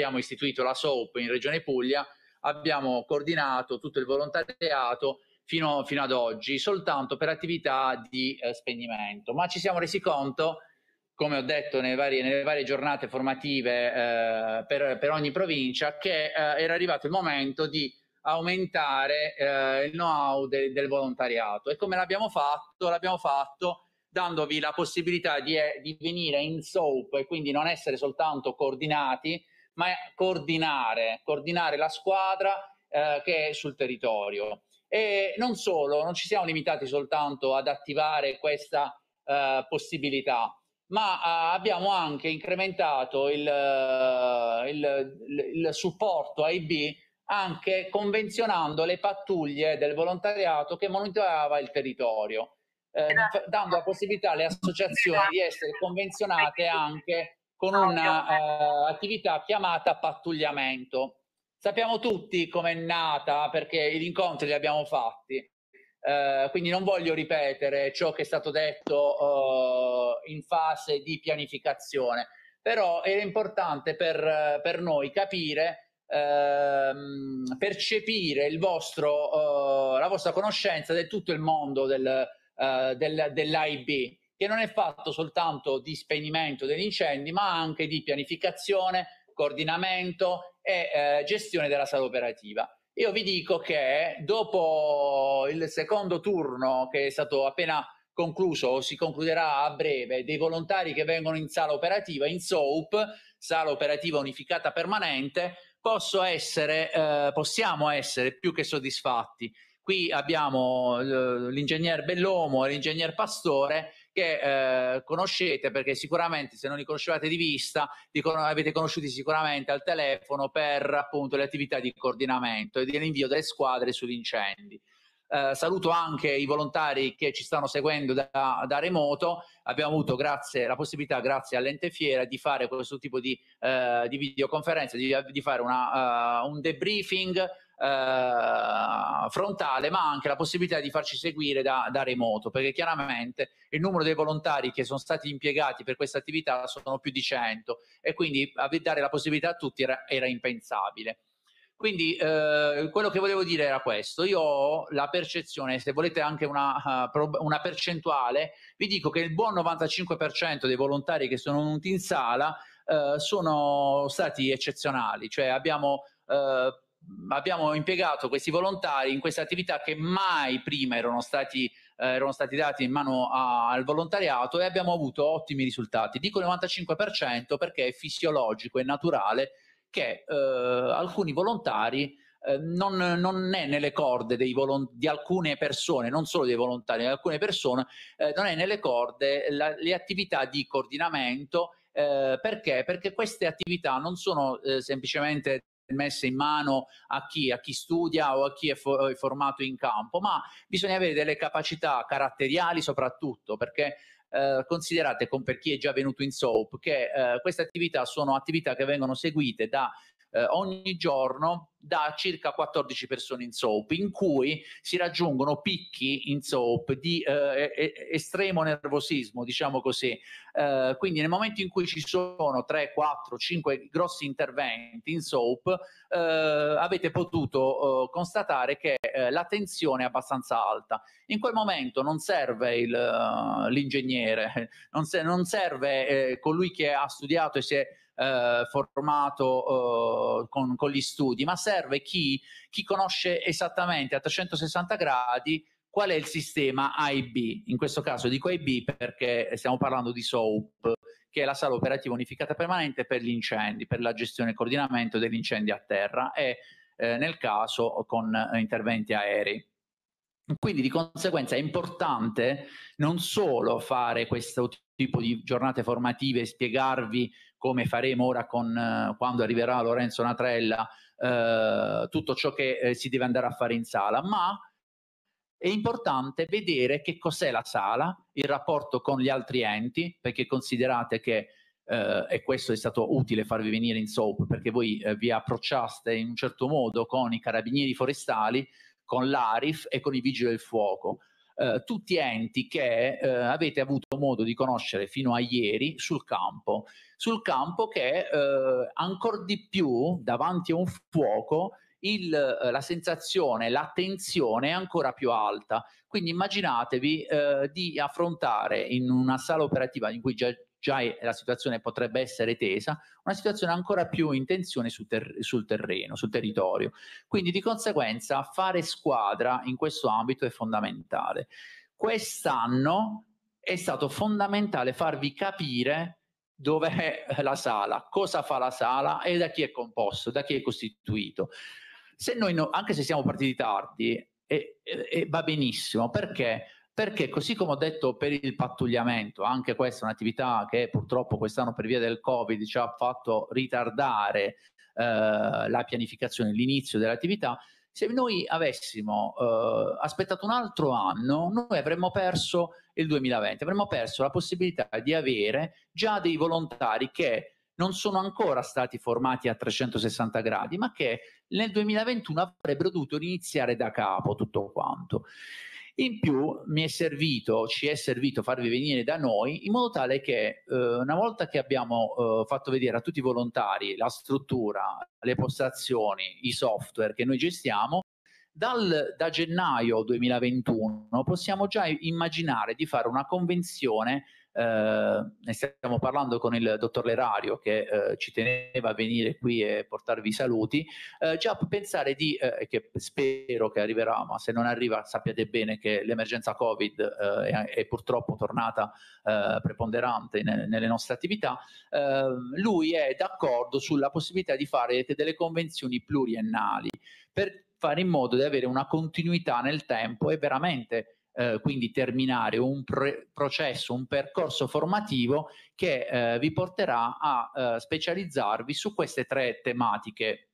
abbiamo istituito la SOAP in Regione Puglia, abbiamo coordinato tutto il volontariato fino, fino ad oggi soltanto per attività di eh, spegnimento, ma ci siamo resi conto, come ho detto nelle varie, nelle varie giornate formative eh, per, per, ogni provincia, che eh, era arrivato il momento di aumentare eh, il know-how de, del volontariato. E come l'abbiamo fatto? L'abbiamo fatto dandovi la possibilità di, eh, di venire in SOAP e quindi non essere soltanto coordinati, ma coordinare, coordinare la squadra eh, che è sul territorio. E non solo, non ci siamo limitati soltanto ad attivare questa eh, possibilità, ma eh, abbiamo anche incrementato il, il, eh, il, il supporto AIB anche convenzionando le pattuglie del volontariato che monitorava il territorio, eh, dando la possibilità alle associazioni di essere convenzionate anche con ah, un'attività eh, uh, chiamata pattugliamento. Sappiamo tutti com'è nata perché gli incontri li abbiamo fatti, uh, quindi non voglio ripetere ciò che è stato detto uh, in fase di pianificazione, però era importante per, per noi capire ehm, percepire il vostro, la vostra conoscenza di tutto il mondo del, del, dell'AIB che non è fatto soltanto di spegnimento degli incendi, ma anche di pianificazione, coordinamento e eh, gestione della sala operativa. Io vi dico che dopo il secondo turno che è stato appena concluso o si concluderà a breve dei volontari che vengono in sala operativa, in SOAP, sala operativa unificata permanente, essere, eh, possiamo essere più che soddisfatti. Qui abbiamo eh, l'ingegner Bellomo e l'ingegner Pastore che eh, conoscete perché sicuramente se non li conoscevate di vista li con- avete conosciuti sicuramente al telefono per appunto le attività di coordinamento e dell'invio delle squadre sugli incendi. Eh, saluto anche i volontari che ci stanno seguendo da, da remoto. Abbiamo avuto grazie, la possibilità, grazie all'ente fiera, di fare questo tipo di, eh, di videoconferenza, di, di fare una, uh, un debriefing eh, frontale, ma anche la possibilità di farci seguire da, da, remoto, perché chiaramente il numero dei volontari che sono stati impiegati per questa attività sono più di 100 e quindi dare la possibilità a tutti era, era impensabile. Quindi eh, quello che volevo dire era questo, io ho la percezione, se volete anche una, eh, una percentuale, vi dico che il buon 95% dei volontari che sono venuti in sala eh, sono stati eccezionali, cioè abbiamo eh, abbiamo impiegato questi volontari in queste attività che mai prima erano stati, eh, erano stati dati in mano a, al volontariato e abbiamo avuto ottimi risultati. Dico il 95% perché è fisiologico e naturale che eh, alcuni volontari eh, non, non, è nelle corde volont- di alcune persone, non solo dei volontari, di alcune persone, eh, non è nelle corde la, le attività di coordinamento eh, perché? Perché queste attività non sono eh, semplicemente messe in mano a chi, a chi studia o a chi è, fo- è formato in campo, ma bisogna avere delle capacità caratteriali soprattutto perché Uh, considerate con per chi è già venuto in SOAP che uh, queste attività sono attività che vengono seguite da eh, ogni giorno da circa 14 persone in soap, in cui si raggiungono picchi in soap di eh, estremo nervosismo, diciamo così. Eh, quindi nel momento in cui ci sono 3, 4, 5 grossi interventi in soap, eh, avete potuto eh, constatare che eh, la tensione è abbastanza alta. In quel momento non serve il, l'ingegnere, non, se, non serve colui che ha studiato e si è eh, formato eh, con, con, gli studi, ma serve chi, chi conosce esattamente a 360 gradi qual è il sistema AIB. In questo caso dico AIB perché stiamo parlando di SOAP, che è la sala operativa unificata permanente per gli incendi, per la gestione e coordinamento degli incendi a terra e eh, nel caso con eh, interventi aerei. Quindi di conseguenza è importante non solo fare questo tipo di giornate formative, spiegarvi come faremo ora con, eh, quando arriverà Lorenzo Natrella, eh, tutto ciò che eh, si deve andare a fare in sala, ma è importante vedere che cos'è la sala, il rapporto con gli altri enti, perché considerate che Uh, e questo è stato utile farvi venire in soap perché voi uh, vi approcciaste in un certo modo con i carabinieri forestali, con l'ARIF e con i vigili del fuoco eh, tutti enti che eh, avete avuto modo di conoscere fino a ieri sul campo, sul campo che eh, ancora di più davanti a un fuoco il, eh, la sensazione, l'attenzione è ancora più alta. Quindi immaginatevi eh, di affrontare in una sala operativa in cui già già la situazione potrebbe essere tesa, una situazione ancora più in tensione sul, ter- sul terreno, sul territorio. Quindi di conseguenza fare squadra in questo ambito è fondamentale. Quest'anno è stato fondamentale farvi capire dov'è la sala, cosa fa la sala e da chi è composto, da chi è costituito. Se no, anche se siamo partiti tardi, e, e, e va benissimo perché perché così come ho detto per il pattugliamento, anche questa è un'attività che purtroppo quest'anno per via del Covid ci ha fatto ritardare eh, la pianificazione, l'inizio dell'attività, se noi avessimo eh, aspettato un altro anno, noi avremmo perso il 2020, avremmo perso la possibilità di avere già dei volontari che non sono ancora stati formati a 360 gradi, ma che nel 2021 avrebbero dovuto iniziare da capo tutto quanto. In più mi è servito, ci è servito farvi venire da noi in modo tale che eh, una volta che abbiamo eh, fatto vedere a tutti i volontari la struttura, le postazioni, i software che noi gestiamo, dal, da gennaio 2021 possiamo già immaginare di fare una convenzione ne ehm, stiamo parlando con il dottor Lerario che eh, ci teneva a venire qui e portarvi i saluti, eh, già pensare di, eh, che spero che arriverà, ma se non arriva sappiate bene che l'emergenza Covid è, è, purtroppo tornata preponderante ne, nelle nostre attività, ehm, lui è d'accordo sulla possibilità di fare delle convenzioni pluriennali per fare in modo di avere una continuità nel tempo e veramente eh, quindi terminare un pre- processo, un percorso formativo che eh, vi porterà a eh, specializzarvi su queste tre tematiche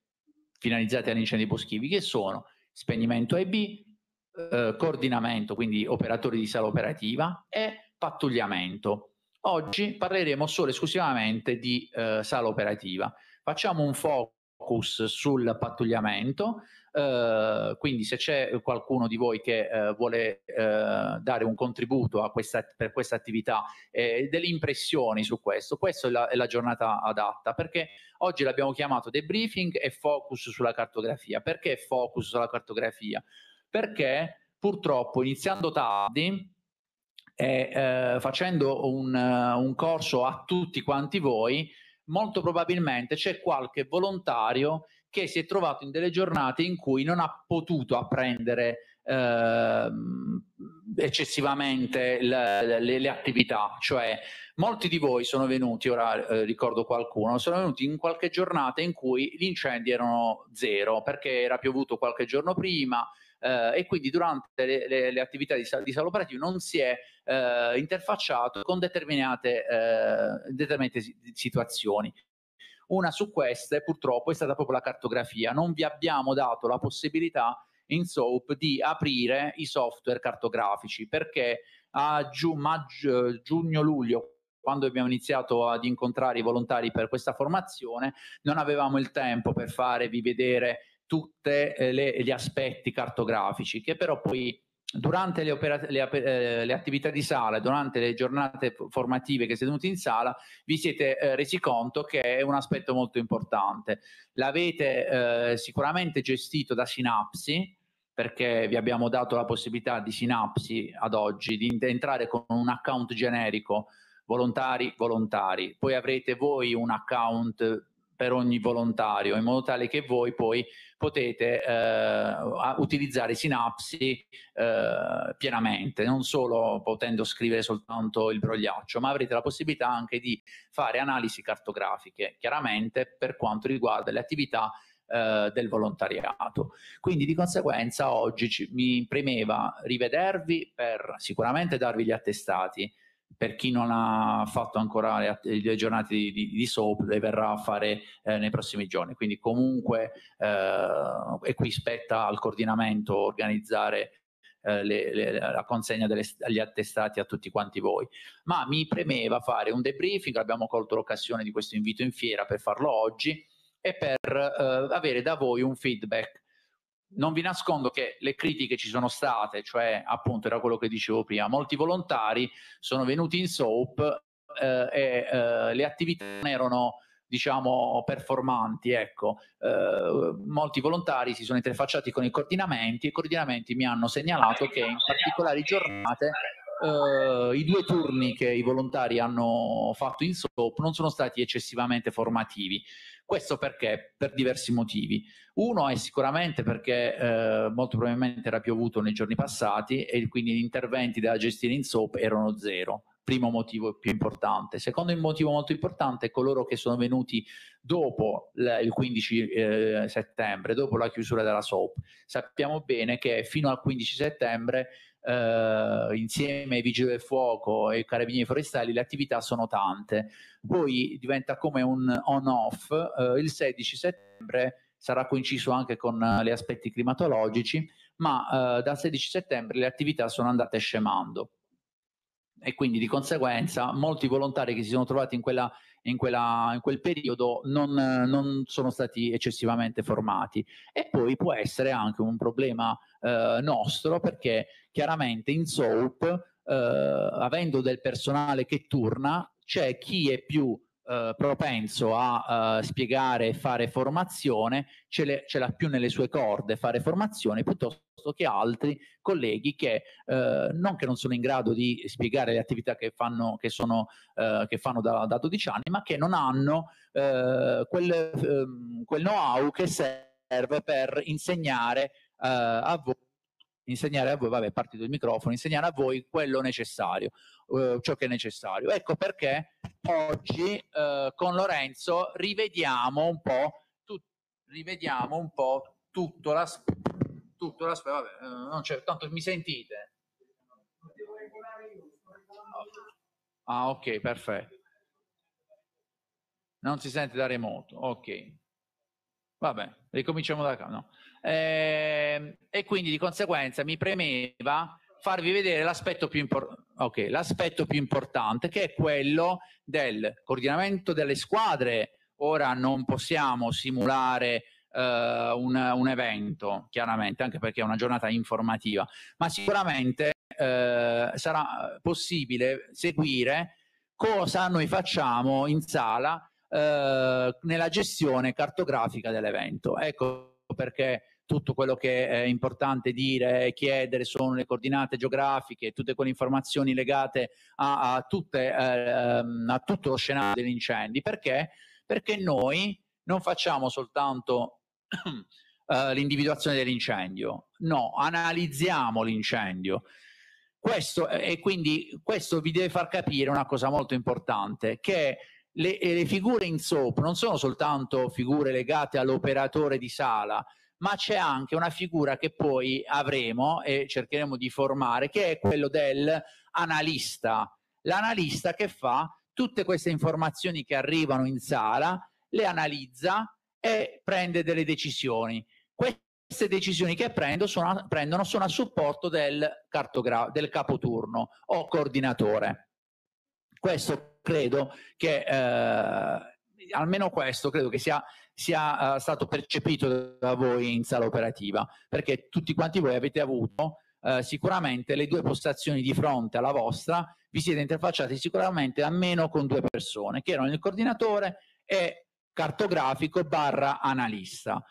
finalizzate all'incendio incendi boschivi che sono spegnimento EB, eh, coordinamento, quindi operatori di sala operativa e pattugliamento. Oggi parleremo solo esclusivamente di eh, sala operativa. Facciamo un focus focus sul pattugliamento, eh, quindi se c'è qualcuno di voi che eh, vuole eh, dare un contributo questa, per questa attività e eh, delle impressioni su questo, questa è la, è la, giornata adatta perché oggi l'abbiamo chiamato debriefing e focus sulla cartografia. Perché focus sulla cartografia? Perché purtroppo iniziando tardi e eh, facendo un, un corso a tutti quanti voi, molto probabilmente c'è qualche volontario che si è trovato in delle giornate in cui non ha potuto apprendere eh, eccessivamente le, le, le, attività, cioè molti di voi sono venuti, ora eh, ricordo qualcuno, sono venuti in qualche giornata in cui gli incendi erano zero perché era piovuto qualche giorno prima, eh, e quindi durante le, le, le attività di, di salo operativo non si è eh, interfacciato con determinate, eh, determinate situazioni. Una su queste purtroppo è stata proprio la cartografia, non vi abbiamo dato la possibilità in SOAP di aprire i software cartografici perché a giu- maggio, giugno-luglio quando abbiamo iniziato ad incontrare i volontari per questa formazione, non avevamo il tempo per farvi vedere tutti eh, gli aspetti cartografici che però poi durante le, operat- le, eh, le, attività di sala, durante le giornate formative che siete venuti in sala, vi siete eh, resi conto che è un aspetto molto importante. L'avete eh, sicuramente gestito da Sinapsi, perché vi abbiamo dato la possibilità di Sinapsi ad oggi di entrare con un account generico, volontari, volontari. Poi avrete voi un account per ogni volontario, in modo tale che voi poi potete eh, utilizzare Sinapsi eh, pienamente, non solo potendo scrivere soltanto il brogliaccio, ma avrete la possibilità anche di fare analisi cartografiche, chiaramente per quanto riguarda le attività eh, del volontariato. Quindi di conseguenza oggi ci, mi premeva rivedervi per sicuramente darvi gli attestati, per chi non ha fatto ancora le, le giornate di, di, di, SOAP le verrà a fare eh, nei prossimi giorni. Quindi comunque eh, e qui spetta al coordinamento organizzare eh, le, le, la consegna delle, degli attestati a tutti quanti voi. Ma mi premeva fare un debriefing, abbiamo colto l'occasione di questo invito in fiera per farlo oggi e per eh, avere da voi un feedback non vi nascondo che le critiche ci sono state, cioè appunto era quello che dicevo prima, molti volontari sono venuti in soap eh, e eh, le attività non erano diciamo performanti ecco eh, molti volontari si sono interfacciati con i coordinamenti e i coordinamenti mi hanno segnalato che in particolari giornate eh, i due turni che i volontari hanno fatto in SOAP non sono stati eccessivamente formativi. Questo perché? Per diversi motivi. Uno è sicuramente perché eh, molto probabilmente era piovuto nei giorni passati e quindi gli interventi da gestire in SOAP erano zero. Primo motivo più importante. Secondo motivo molto importante è coloro che sono venuti dopo il 15 eh, settembre, dopo la chiusura della SOAP. Sappiamo bene che fino al 15 settembre eh, insieme ai vigili del fuoco e ai carabinieri forestali le attività sono tante. Poi diventa come un on-off, eh, il 16 settembre sarà coinciso anche con eh, gli aspetti climatologici, ma eh, dal 16 settembre le attività sono andate scemando e quindi di conseguenza molti volontari che si sono trovati in quella in, quella, in quel periodo non, non, sono stati eccessivamente formati. E poi può essere anche un problema eh, nostro perché chiaramente in soap, eh, avendo del personale che turna, c'è chi è più eh, propenso a eh, spiegare e fare formazione ce, le, ce, l'ha più nelle sue corde fare formazione piuttosto che altri colleghi che eh, non che non sono in grado di spiegare le attività che fanno, che sono, eh, che fanno da, da, 12 anni, ma che non hanno eh, quel, ehm, quel know-how che serve per insegnare eh, a voi insegnare a voi, vabbè, è partito il microfono, insegnare a voi quello necessario, eh, ciò che è necessario. Ecco perché oggi eh, con Lorenzo rivediamo un po', tu, rivediamo un po' tutto l'aspetto, tutto l'aspetto, vabbè, eh, non c'è, tanto mi sentite? Ah, ok, perfetto. Non si sente da remoto, ok. Vabbè, ricominciamo da capo. No eh, e quindi di conseguenza mi premeva farvi vedere l'aspetto più, impor- okay, più importante che è quello del coordinamento delle squadre. Ora non possiamo simulare Uh, un, un, evento, chiaramente, anche perché è una giornata informativa, ma sicuramente uh, sarà possibile seguire cosa noi facciamo in sala uh, nella gestione cartografica dell'evento. Ecco perché tutto quello che è importante dire e chiedere sono le coordinate geografiche, tutte quelle informazioni legate a, a, tutte, eh, a tutto lo scenario degli incendi, perché? Perché noi non facciamo soltanto eh, l'individuazione dell'incendio, no, analizziamo l'incendio. Questo, e quindi questo vi deve far capire una cosa molto importante, che le, le figure in soap non sono soltanto figure legate all'operatore di sala, ma c'è anche una figura che poi avremo e cercheremo di formare, che è quello dell'analista. L'analista che fa tutte queste informazioni che arrivano in sala, le analizza e prende delle decisioni. Queste decisioni che prendo sono a, prendono sono a supporto del, del capoturno o coordinatore. Questo credo che eh, almeno questo credo che sia, sia uh, stato percepito da voi in sala operativa, perché tutti quanti voi avete avuto Uh, sicuramente le due postazioni di fronte alla vostra vi siete interfacciati sicuramente almeno con due persone che erano il coordinatore e cartografico barra analista.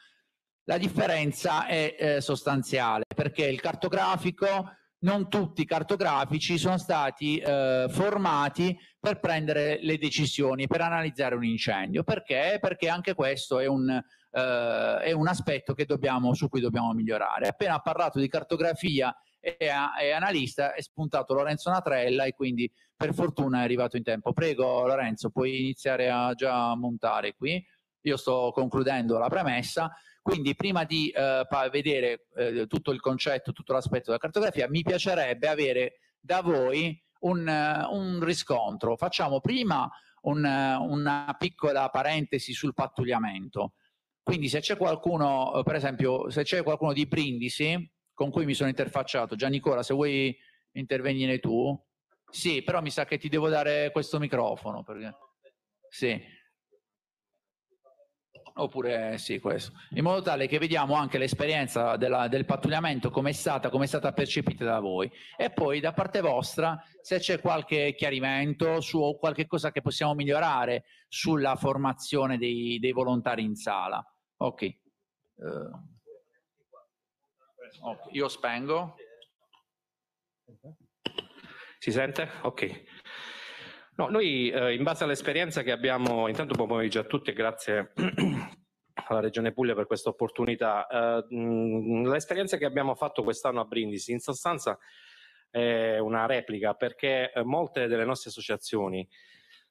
La differenza è eh, sostanziale perché il cartografico non tutti i cartografici sono stati eh, formati per prendere le decisioni, per analizzare un incendio. Perché? Perché anche questo è un, eh, è un aspetto dobbiamo, su cui dobbiamo migliorare. Appena ha parlato di cartografia e, e analista è spuntato Lorenzo Natrella e quindi per fortuna è arrivato in tempo. Prego Lorenzo, puoi iniziare a già montare qui. Io sto concludendo la premessa quindi prima di eh, vedere eh, tutto il concetto, tutto l'aspetto della cartografia, mi piacerebbe avere da voi un, uh, un riscontro. Facciamo prima un, uh, una piccola parentesi sul pattugliamento. Quindi se c'è qualcuno, eh, per esempio, se c'è qualcuno di Brindisi con cui mi sono interfacciato, Gian Nicola, se vuoi intervenire tu. Sì, però mi sa che ti devo dare questo microfono. Perché... Sì oppure sì questo, in modo tale che vediamo anche l'esperienza della, del pattugliamento come è stata, come è stata percepita da voi e poi da parte vostra se c'è qualche chiarimento su qualche cosa che possiamo migliorare sulla formazione dei, dei volontari in sala. Ok. Uh. Oh, io spengo. Si sente? Ok. No, noi eh, in base all'esperienza che abbiamo, intanto buon pomeriggio a tutti e grazie alla Regione Puglia per questa opportunità. Eh, mm, l'esperienza che abbiamo fatto quest'anno a Brindisi in sostanza è una replica perché eh, molte delle nostre associazioni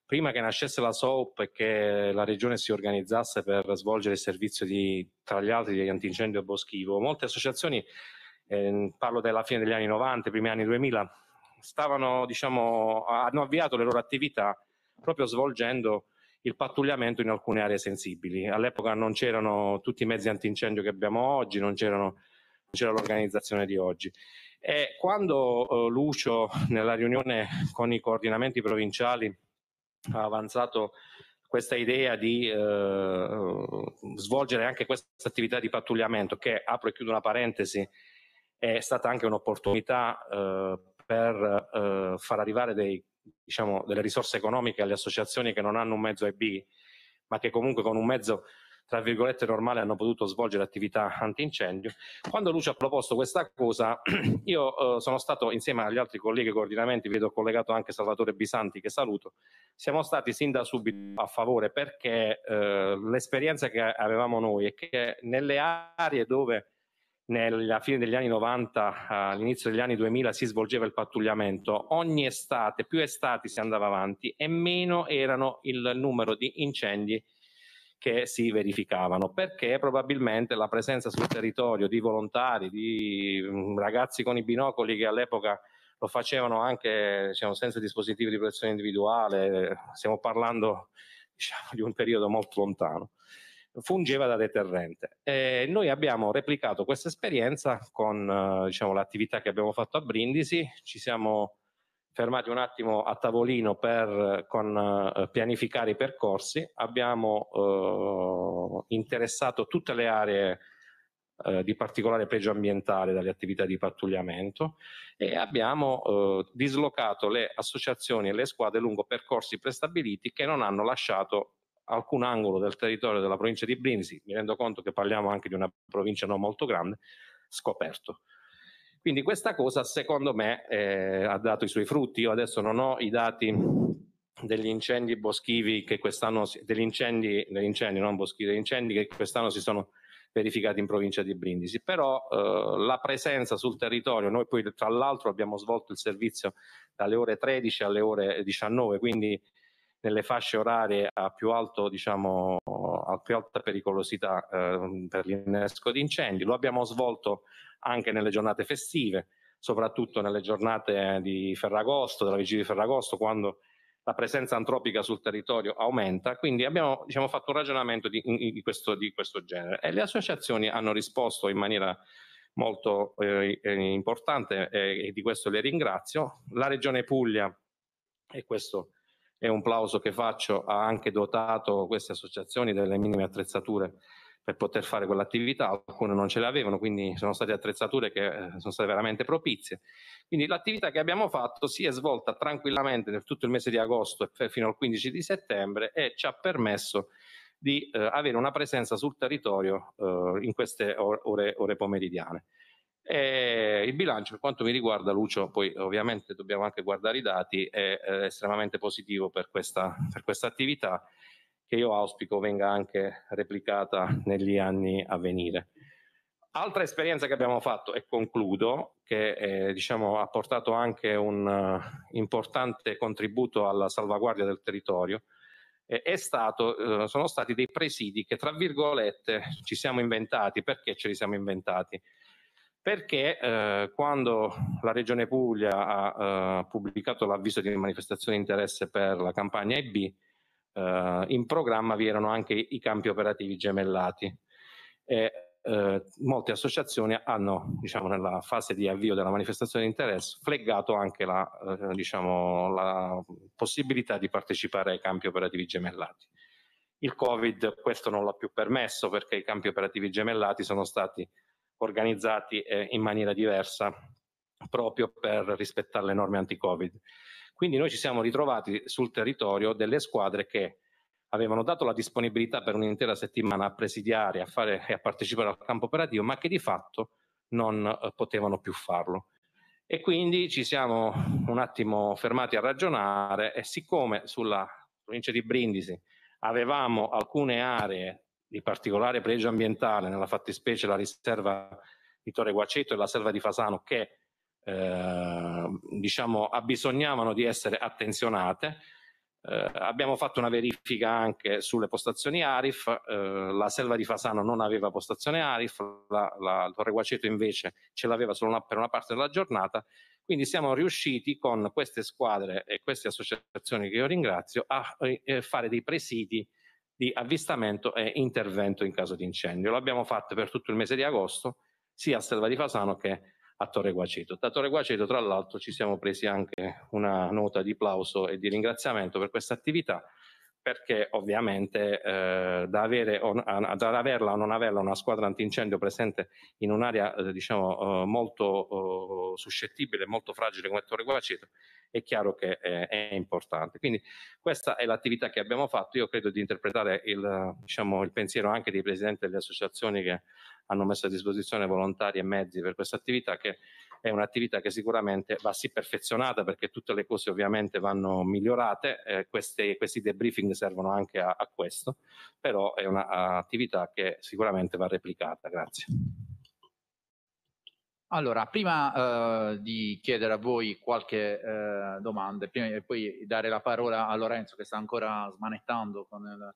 prima che nascesse la SOAP e che la regione si organizzasse per svolgere il servizio di, tra gli altri, di antincendio boschivo, molte associazioni, eh, parlo della fine degli anni 90, primi anni 2000, stavano, diciamo, hanno avviato le loro attività proprio svolgendo il pattugliamento in alcune aree sensibili. All'epoca non c'erano tutti i mezzi antincendio che abbiamo oggi, non, non c'era l'organizzazione di oggi. E quando eh, Lucio, nella riunione con i coordinamenti provinciali, ha avanzato questa idea di eh, svolgere anche questa attività di pattugliamento, che apro e chiudo una parentesi, è stata anche un'opportunità eh, per eh, far arrivare dei, diciamo, delle risorse economiche alle associazioni che non hanno un mezzo EB, ma che comunque con un mezzo tra virgolette normale hanno potuto svolgere attività antincendio. Quando Lucio ha proposto questa cosa, io eh, sono stato insieme agli altri colleghi coordinamenti, vedo collegato anche Salvatore Bisanti che saluto, siamo stati sin da subito a favore perché eh, l'esperienza che avevamo noi è che nelle aree dove nella fine degli anni 90, all'inizio degli anni 2000 si svolgeva il pattugliamento, ogni estate, più estati si andava avanti e meno erano il numero di incendi che si verificavano, perché probabilmente la presenza sul territorio di volontari, di mm, ragazzi con i binocoli che all'epoca lo facevano anche diciamo, senza dispositivi di protezione individuale, eh, stiamo parlando diciamo, di un periodo molto lontano fungeva da deterrente. E noi abbiamo replicato questa esperienza con eh, diciamo, l'attività che abbiamo fatto a Brindisi, ci siamo fermati un attimo a tavolino per con, eh, pianificare i percorsi, abbiamo eh, interessato tutte le aree eh, di particolare pregio ambientale dalle attività di pattugliamento e abbiamo eh, dislocato le associazioni e le squadre lungo percorsi prestabiliti che non hanno lasciato alcun angolo del territorio della provincia di Brindisi, mi rendo conto che parliamo anche di una provincia non molto grande, scoperto. Quindi questa cosa secondo me eh, ha dato i suoi frutti, io adesso non ho i dati degli incendi boschivi che quest'anno, degli incendi, degli incendi non boschivi, degli incendi che quest'anno si sono verificati in provincia di Brindisi, però eh, la presenza sul territorio, noi poi tra l'altro abbiamo svolto il servizio dalle ore 13 alle ore 19, quindi nelle fasce orarie a più, alto, diciamo, a più alta pericolosità eh, per l'innesco di incendi. Lo abbiamo svolto anche nelle giornate festive, soprattutto nelle giornate di Ferragosto, della vigilia di Ferragosto, quando la presenza antropica sul territorio aumenta, quindi abbiamo diciamo, fatto un ragionamento di, di, questo, di, questo, genere e le associazioni hanno risposto in maniera molto eh, eh importante eh, e di questo le ringrazio. La Regione Puglia, e questo è un plauso che faccio, ha anche dotato queste associazioni delle minime attrezzature per poter fare quell'attività, alcune non ce le avevano, quindi sono state attrezzature che eh, sono state veramente propizie. Quindi l'attività che abbiamo fatto si è svolta tranquillamente per tutto il mese di agosto fino al 15 di settembre e ci ha permesso di eh, avere una presenza sul territorio eh, in queste ore, ore pomeridiane. E eh, il bilancio, per quanto mi riguarda, Lucio, poi ovviamente dobbiamo anche guardare i dati, è, eh, estremamente positivo per questa, per questa attività che io auspico venga anche replicata negli anni a venire. Altra esperienza che abbiamo fatto, e concludo, che eh, diciamo, ha portato anche un uh, importante contributo alla salvaguardia del territorio, eh, stato, eh, sono stati dei presidi che, tra virgolette, ci siamo inventati. Perché ce li siamo inventati? perché eh, quando la Regione Puglia ha eh, pubblicato l'avviso di manifestazione di interesse per la campagna EB, eh, in programma vi erano anche i campi operativi gemellati e eh, molte associazioni hanno, diciamo, nella fase di avvio della manifestazione di interesse, fleggato anche la, eh, diciamo, la possibilità di partecipare ai campi operativi gemellati. Il Covid questo non l'ha più permesso perché i campi operativi gemellati sono stati organizzati eh, in maniera diversa proprio per rispettare le norme anti-Covid. Quindi noi ci siamo ritrovati sul territorio delle squadre che avevano dato la disponibilità per un'intera settimana a presidiare a fare, e a partecipare al campo operativo, ma che di fatto non eh, potevano più farlo. E quindi ci siamo un attimo fermati a ragionare e siccome sulla provincia di Brindisi avevamo alcune aree di particolare pregio ambientale, nella fattispecie la riserva di Torre Guaceto e la selva di Fasano, che eh, diciamo abbisognavano di essere attenzionate. Eh, abbiamo fatto una verifica anche sulle postazioni Arif, eh, la selva di Fasano non aveva postazione Arif, la, la Torre Guaceto invece ce l'aveva solo una, per una parte della giornata, quindi siamo riusciti con queste squadre e queste associazioni che io ringrazio a eh, fare dei presidi di avvistamento e intervento in caso di incendio. L'abbiamo fatto per tutto il mese di agosto, sia a Selva di Fasano che a Torre Guaceto. Da Torre Guaceto, tra l'altro, ci siamo presi anche una nota di plauso e di ringraziamento per questa attività perché ovviamente eh, da, avere o, a, da averla o non averla una squadra antincendio presente in un'area eh, diciamo eh, molto eh, suscettibile, molto fragile come Torre Guacito, è chiaro che eh, è importante. Quindi questa è l'attività che abbiamo fatto, io credo di interpretare il, diciamo, il pensiero anche dei presidenti delle associazioni che hanno messo a disposizione volontari e mezzi per questa attività che è un'attività che sicuramente va sì perfezionata perché tutte le cose ovviamente vanno migliorate, eh, queste, questi debriefing servono anche a, a questo, però è un'attività che sicuramente va replicata. Grazie. Allora, prima eh, di chiedere a voi qualche eh, domanda e poi dare la parola a Lorenzo che sta ancora smanettando con il...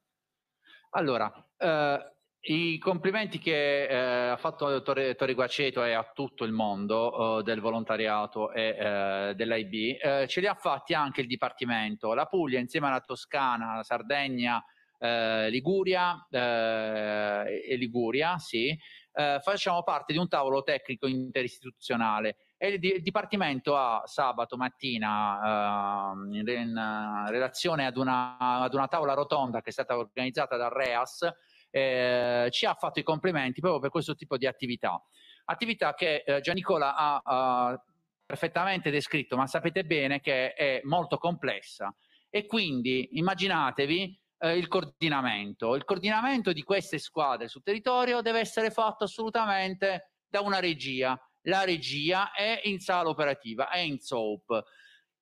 Allora, eh, i complimenti che eh, ha fatto Torre, Torre Guaceto e a tutto il mondo eh, del volontariato e eh, dell'IB eh, ce li ha fatti anche il Dipartimento. La Puglia insieme alla Toscana, la Sardegna, eh, Liguria eh, e Liguria, sì, facciamo parte di un tavolo tecnico interistituzionale e il, il Dipartimento ha sabato mattina ehm, in, in, relazione ad una, ad una tavola rotonda che è stata organizzata dal REAS eh, ci ha fatto i complimenti proprio per questo tipo di attività. Attività che eh, Gian Nicola ha, ha perfettamente descritto, ma sapete bene che è molto complessa e quindi immaginatevi eh, il coordinamento. Il coordinamento di queste squadre sul territorio deve essere fatto assolutamente da una regia. La regia è in sala operativa, è in SOAP.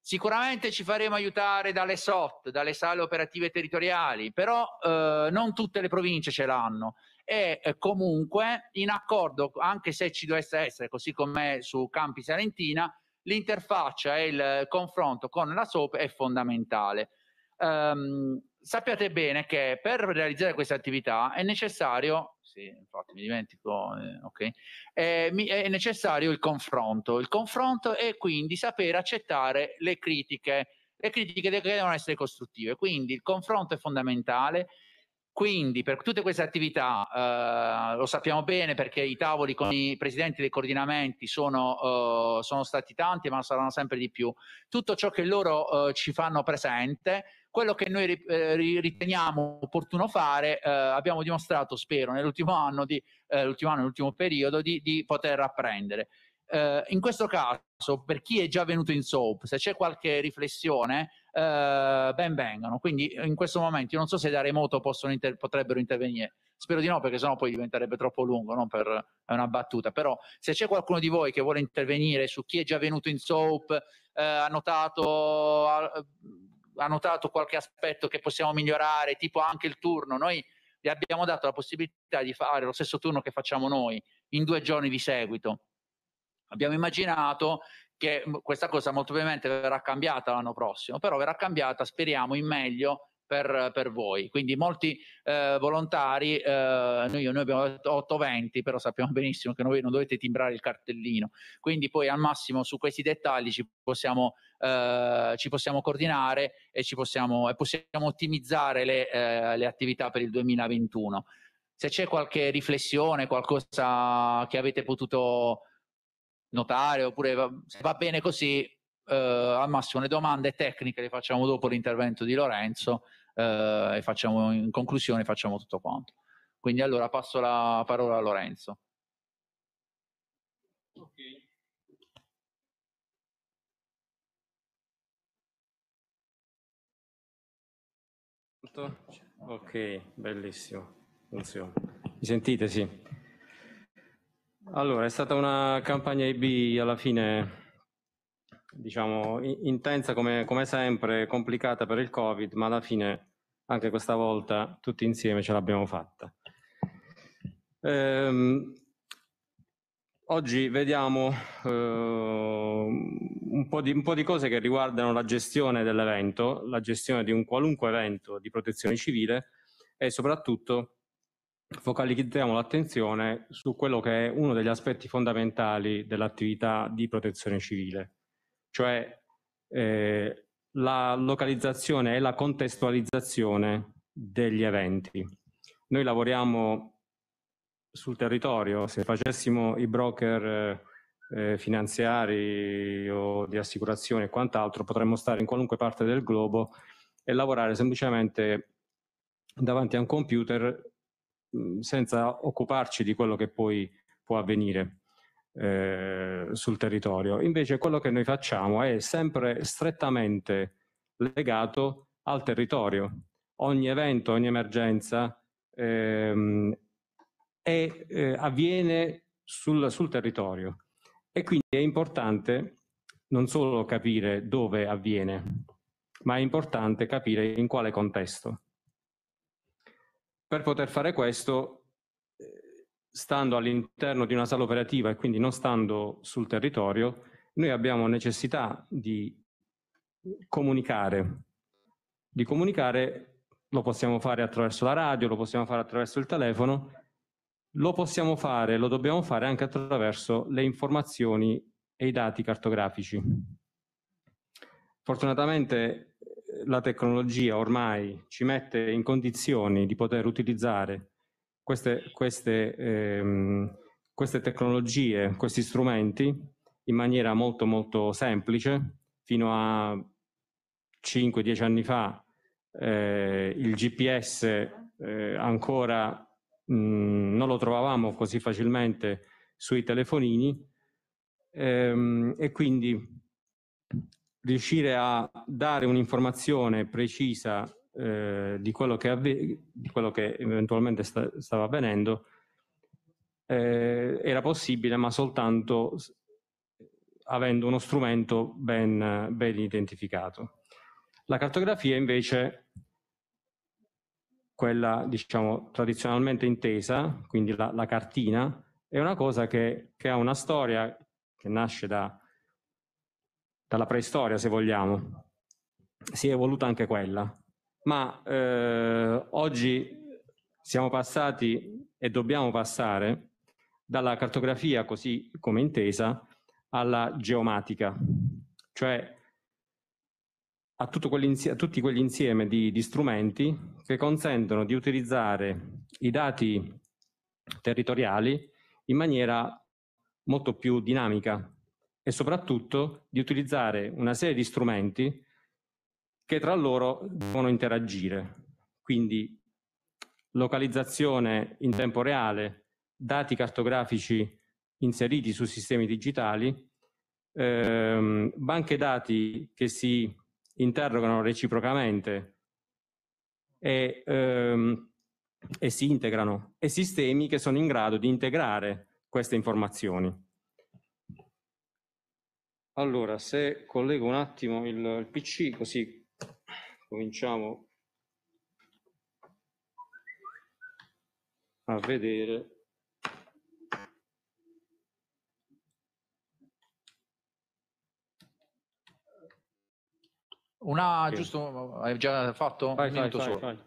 Sicuramente ci faremo aiutare dalle SOT, dalle sale operative territoriali, però eh, non tutte le province ce l'hanno e eh, comunque in accordo, anche se ci dovesse essere, così com'è su Campi Salentina, l'interfaccia e il confronto con la SOP è fondamentale. Um, sappiate bene che per realizzare questa attività è necessario sì, infatti mi dimentico, eh, ok, eh, mi, è necessario il confronto. Il confronto e quindi sapere accettare le critiche, le critiche devono essere costruttive, quindi il confronto è fondamentale. Quindi per tutte queste attività eh, lo sappiamo bene perché i tavoli con i presidenti dei coordinamenti sono, eh, sono stati tanti ma saranno sempre di più. Tutto ciò che loro eh, ci fanno presente quello che noi eh, riteniamo opportuno fare, eh, abbiamo dimostrato, spero, nell'ultimo anno, di, eh, l'ultimo anno, l'ultimo periodo, di, di poter apprendere. Eh, in questo caso, per chi è già venuto in soap, se c'è qualche riflessione, eh, ben vengano. Quindi in questo momento io non so se da remoto inter- potrebbero intervenire. Spero di no, perché sennò poi diventerebbe troppo lungo, non per è una battuta. Però se c'è qualcuno di voi che vuole intervenire su chi è già venuto in soap, eh, ha notato... Ha, ha notato qualche aspetto che possiamo migliorare, tipo anche il turno, noi gli abbiamo dato la possibilità di fare lo stesso turno che facciamo noi in due giorni di seguito. Abbiamo immaginato che questa cosa molto probabilmente verrà cambiata l'anno prossimo, però verrà cambiata, speriamo, in meglio per, per voi. Quindi molti eh, volontari, eh, noi, noi, abbiamo detto 820, però sappiamo benissimo che noi non dovete timbrare il cartellino. Quindi poi al massimo su questi dettagli ci possiamo, eh, ci possiamo coordinare e, ci possiamo, e possiamo ottimizzare le, eh, le attività per il 2021. Se c'è qualche riflessione, qualcosa che avete potuto notare oppure va, se va bene così eh, al massimo le domande tecniche le facciamo dopo l'intervento di Lorenzo eh, e facciamo in conclusione facciamo tutto quanto. Quindi allora passo la parola a Lorenzo. Okay. Ok, bellissimo, funziona. Mi sentite? Sì. Allora, è stata una campagna IB alla fine diciamo, intensa come, come, sempre, complicata per il Covid, ma alla fine anche questa volta tutti insieme ce l'abbiamo fatta. Ehm, oggi vediamo eh, un, po di, un po' di cose che riguardano la gestione dell'evento, la gestione di un qualunque evento di protezione civile e soprattutto focalizziamo l'attenzione su quello che è uno degli aspetti fondamentali dell'attività di protezione civile, cioè eh, la localizzazione e la contestualizzazione degli eventi. Noi lavoriamo sul territorio, se facessimo i broker eh, eh, finanziari o di assicurazione e quant'altro, potremmo stare in qualunque parte del globo e lavorare semplicemente davanti a un computer senza occuparci di quello che poi può avvenire eh, sul territorio. Invece quello che noi facciamo è sempre strettamente legato al territorio. Ogni evento, ogni emergenza ehm, è, eh, avviene sul, sul territorio e quindi è importante non solo capire dove avviene, ma è importante capire in quale contesto. Per poter fare questo stando all'interno di una sala operativa e quindi non stando sul territorio, noi abbiamo necessità di comunicare. Di comunicare lo possiamo fare attraverso la radio, lo possiamo fare attraverso il telefono, lo possiamo fare, lo dobbiamo fare anche attraverso le informazioni e i dati cartografici. Fortunatamente eh, la tecnologia ormai ci mette in condizioni di poter utilizzare queste, queste, ehm, queste tecnologie, questi strumenti in maniera molto molto semplice. Fino a 5-10 anni fa eh, il GPS eh, ancora mh, mm, non lo trovavamo così facilmente sui telefonini ehm, e quindi riuscire a dare un'informazione precisa eh, di, quello di, quello che eventualmente sta stava avvenendo eh, era possibile ma soltanto avendo uno strumento ben, ben identificato. La cartografia invece, quella diciamo tradizionalmente intesa, quindi la, la cartina, è una cosa che, che, ha una storia che nasce da, dalla preistoria, se vogliamo. Si è evoluta anche quella ma eh, oggi siamo passati e dobbiamo passare dalla cartografia così come intesa alla geomatica, cioè a, a tutti quell'insieme di, di strumenti che consentono di utilizzare i dati territoriali in maniera molto più dinamica e soprattutto di utilizzare una serie di strumenti che tra loro devono interagire. Quindi localizzazione in tempo reale, dati cartografici inseriti su sistemi digitali, ehm, banche dati che si interrogano reciprocamente e, ehm, e si integrano e sistemi che sono in grado di integrare queste informazioni. Allora, se collego un attimo il, il PC così cominciamo a vedere una sì. giusto hai già fatto vai, un vai, vai,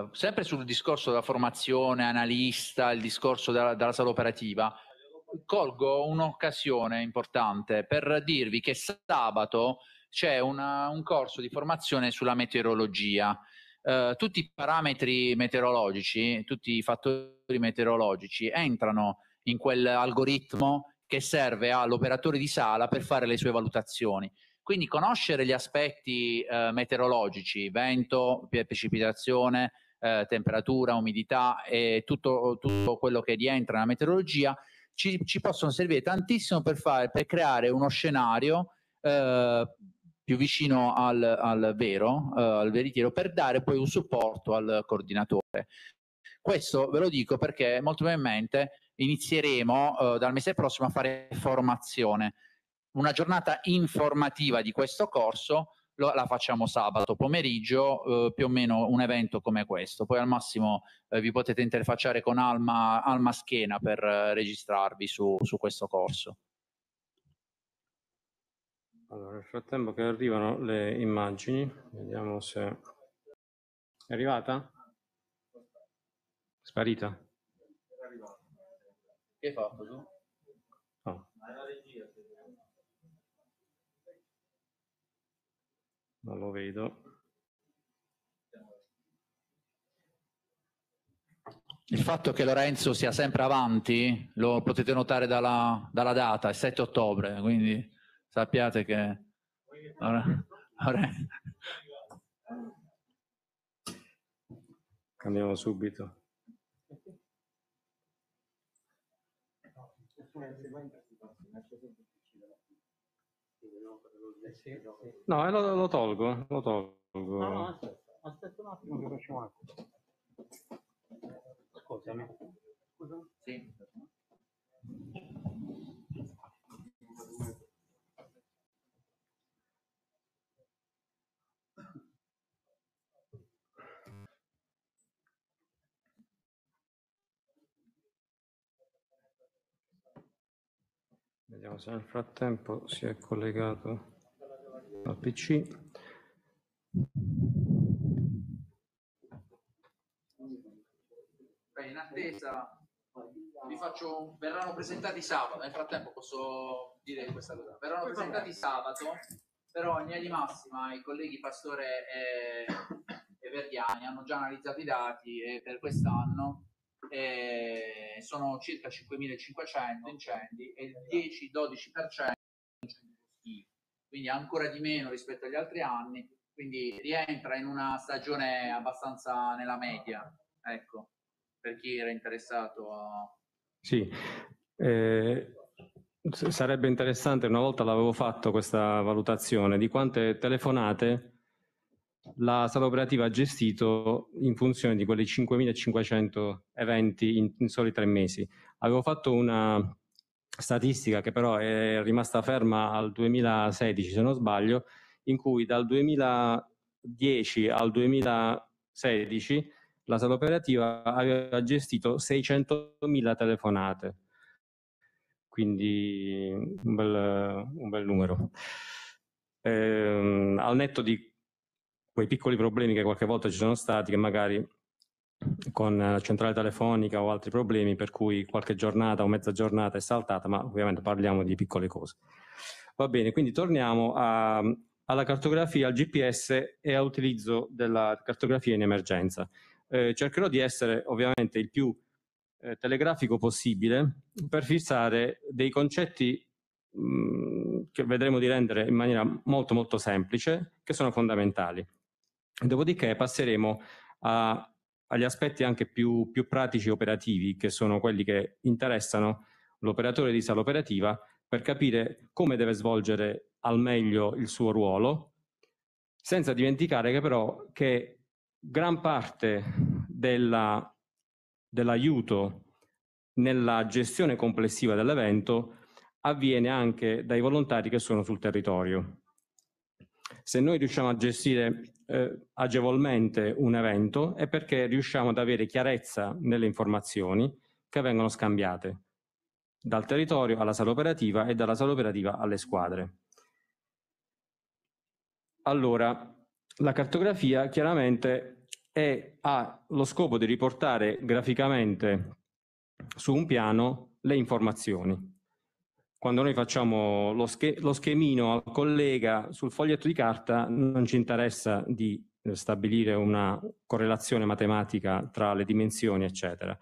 uh, sempre sul discorso della formazione analista il discorso della, della sala operativa colgo un'occasione importante per dirvi che sabato c'è una, un corso di formazione sulla meteorologia. Uh, tutti i parametri meteorologici, tutti i fattori meteorologici entrano in quell'algoritmo che serve all'operatore di sala per fare le sue valutazioni. Quindi conoscere gli aspetti uh, meteorologici, vento, precipitazione, uh, temperatura, umidità e tutto, tutto, quello che rientra nella meteorologia ci, ci possono servire tantissimo per, fare, per creare uno scenario più vicino al, al vero, eh, al veritiero, per dare poi un supporto al coordinatore. Questo ve lo dico perché molto probabilmente inizieremo eh, dal mese prossimo a fare formazione. Una giornata informativa di questo corso lo, la facciamo sabato pomeriggio, eh, più o meno un evento come questo. Poi al massimo eh, vi potete interfacciare con Alma, Alma Schena per eh, registrarvi su, su questo corso. Allora, nel frattempo che arrivano le immagini, vediamo se è arrivata? Sparita? Che hai fatto tu? No. Non lo vedo. Il fatto che Lorenzo sia sempre avanti lo potete notare dalla, dalla data, è 7 ottobre, quindi sappiate che... Ora, ora... Andiamo subito. No, eh, lo, lo tolgo, lo tolgo. No, no, aspetta, un attimo che facciamo un Scusami. Scusami. Sì. Vediamo se nel frattempo si è collegato al PC. Beh, in attesa vi faccio, verranno presentati sabato, nel frattempo posso dire questa cosa, verranno presentati sabato, però in linea di massima i colleghi Pastore e, e Verdiani hanno già analizzato i dati e per quest'anno eh, sono circa 5.500 incendi e il 10-12% incendi boschivi, quindi ancora di meno rispetto agli altri anni, quindi rientra in una stagione abbastanza nella media, ecco, per chi era interessato a... Sì, eh, sarebbe interessante, una volta l'avevo fatto questa valutazione, di quante telefonate la sala operativa ha gestito in funzione di quelle 5.500 eventi in, in soli tre mesi. Avevo fatto una statistica che però è rimasta ferma al 2016, se non sbaglio, in cui dal 2010 al 2016 la sala operativa aveva gestito 600.000 telefonate. Quindi un bel, un bel numero. Ehm, al netto di quei piccoli problemi che qualche volta ci sono stati, che magari con la eh, centrale telefonica o altri problemi, per cui qualche giornata o mezza giornata è saltata, ma ovviamente parliamo di piccole cose. Va bene, quindi torniamo a, alla cartografia, al GPS e all'utilizzo della cartografia in emergenza. Eh, cercherò di essere ovviamente il più eh, telegrafico possibile per fissare dei concetti mh, mm, che vedremo di rendere in maniera molto molto semplice, che sono fondamentali. Dopodiché passeremo a, agli aspetti anche più, più pratici e operativi, che sono quelli che interessano l'operatore di sala operativa per capire come deve svolgere al meglio il suo ruolo, senza dimenticare che però che gran parte dell'aiuto dell nella gestione complessiva dell'evento avviene anche dai volontari che sono sul territorio. Se noi riusciamo a gestire eh, agevolmente un evento è perché riusciamo ad avere chiarezza nelle informazioni che vengono scambiate dal territorio alla sala operativa e dalla sala operativa alle squadre. Allora, la cartografia chiaramente è, ha lo scopo di riportare graficamente su un piano le informazioni quando noi facciamo lo, sch- lo schemino al collega sul foglietto di carta non ci interessa di stabilire una correlazione matematica tra le dimensioni, eccetera.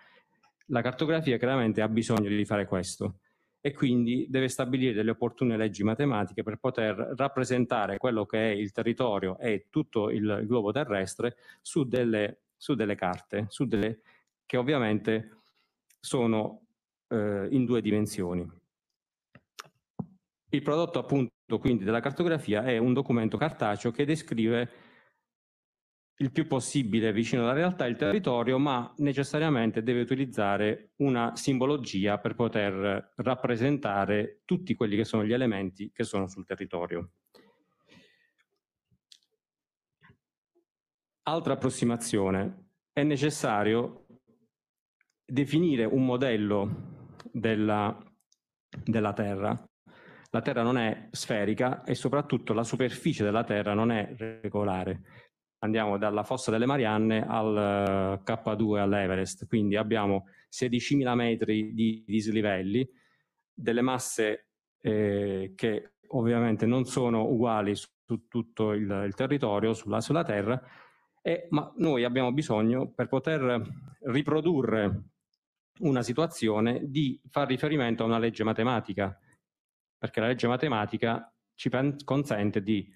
La cartografia chiaramente ha bisogno di fare questo e quindi deve stabilire delle opportune leggi matematiche per poter rappresentare quello che è il territorio e tutto il globo terrestre su delle, su delle carte, su delle, che ovviamente sono eh, in due dimensioni. Il prodotto appunto quindi della cartografia è un documento cartaceo che descrive il più possibile vicino alla realtà il territorio, ma necessariamente deve utilizzare una simbologia per poter rappresentare tutti quelli che sono gli elementi che sono sul territorio. Altra approssimazione, è necessario definire un modello della, della Terra la Terra non è sferica e soprattutto la superficie della Terra non è regolare. Andiamo dalla fossa delle Marianne al eh, K2 all'Everest, quindi abbiamo 16.000 metri di dislivelli, delle masse eh, che ovviamente non sono uguali su tutto il, il territorio, sulla, sulla Terra, e, ma noi abbiamo bisogno per poter riprodurre una situazione di far riferimento a una legge matematica perché la legge matematica ci consente di,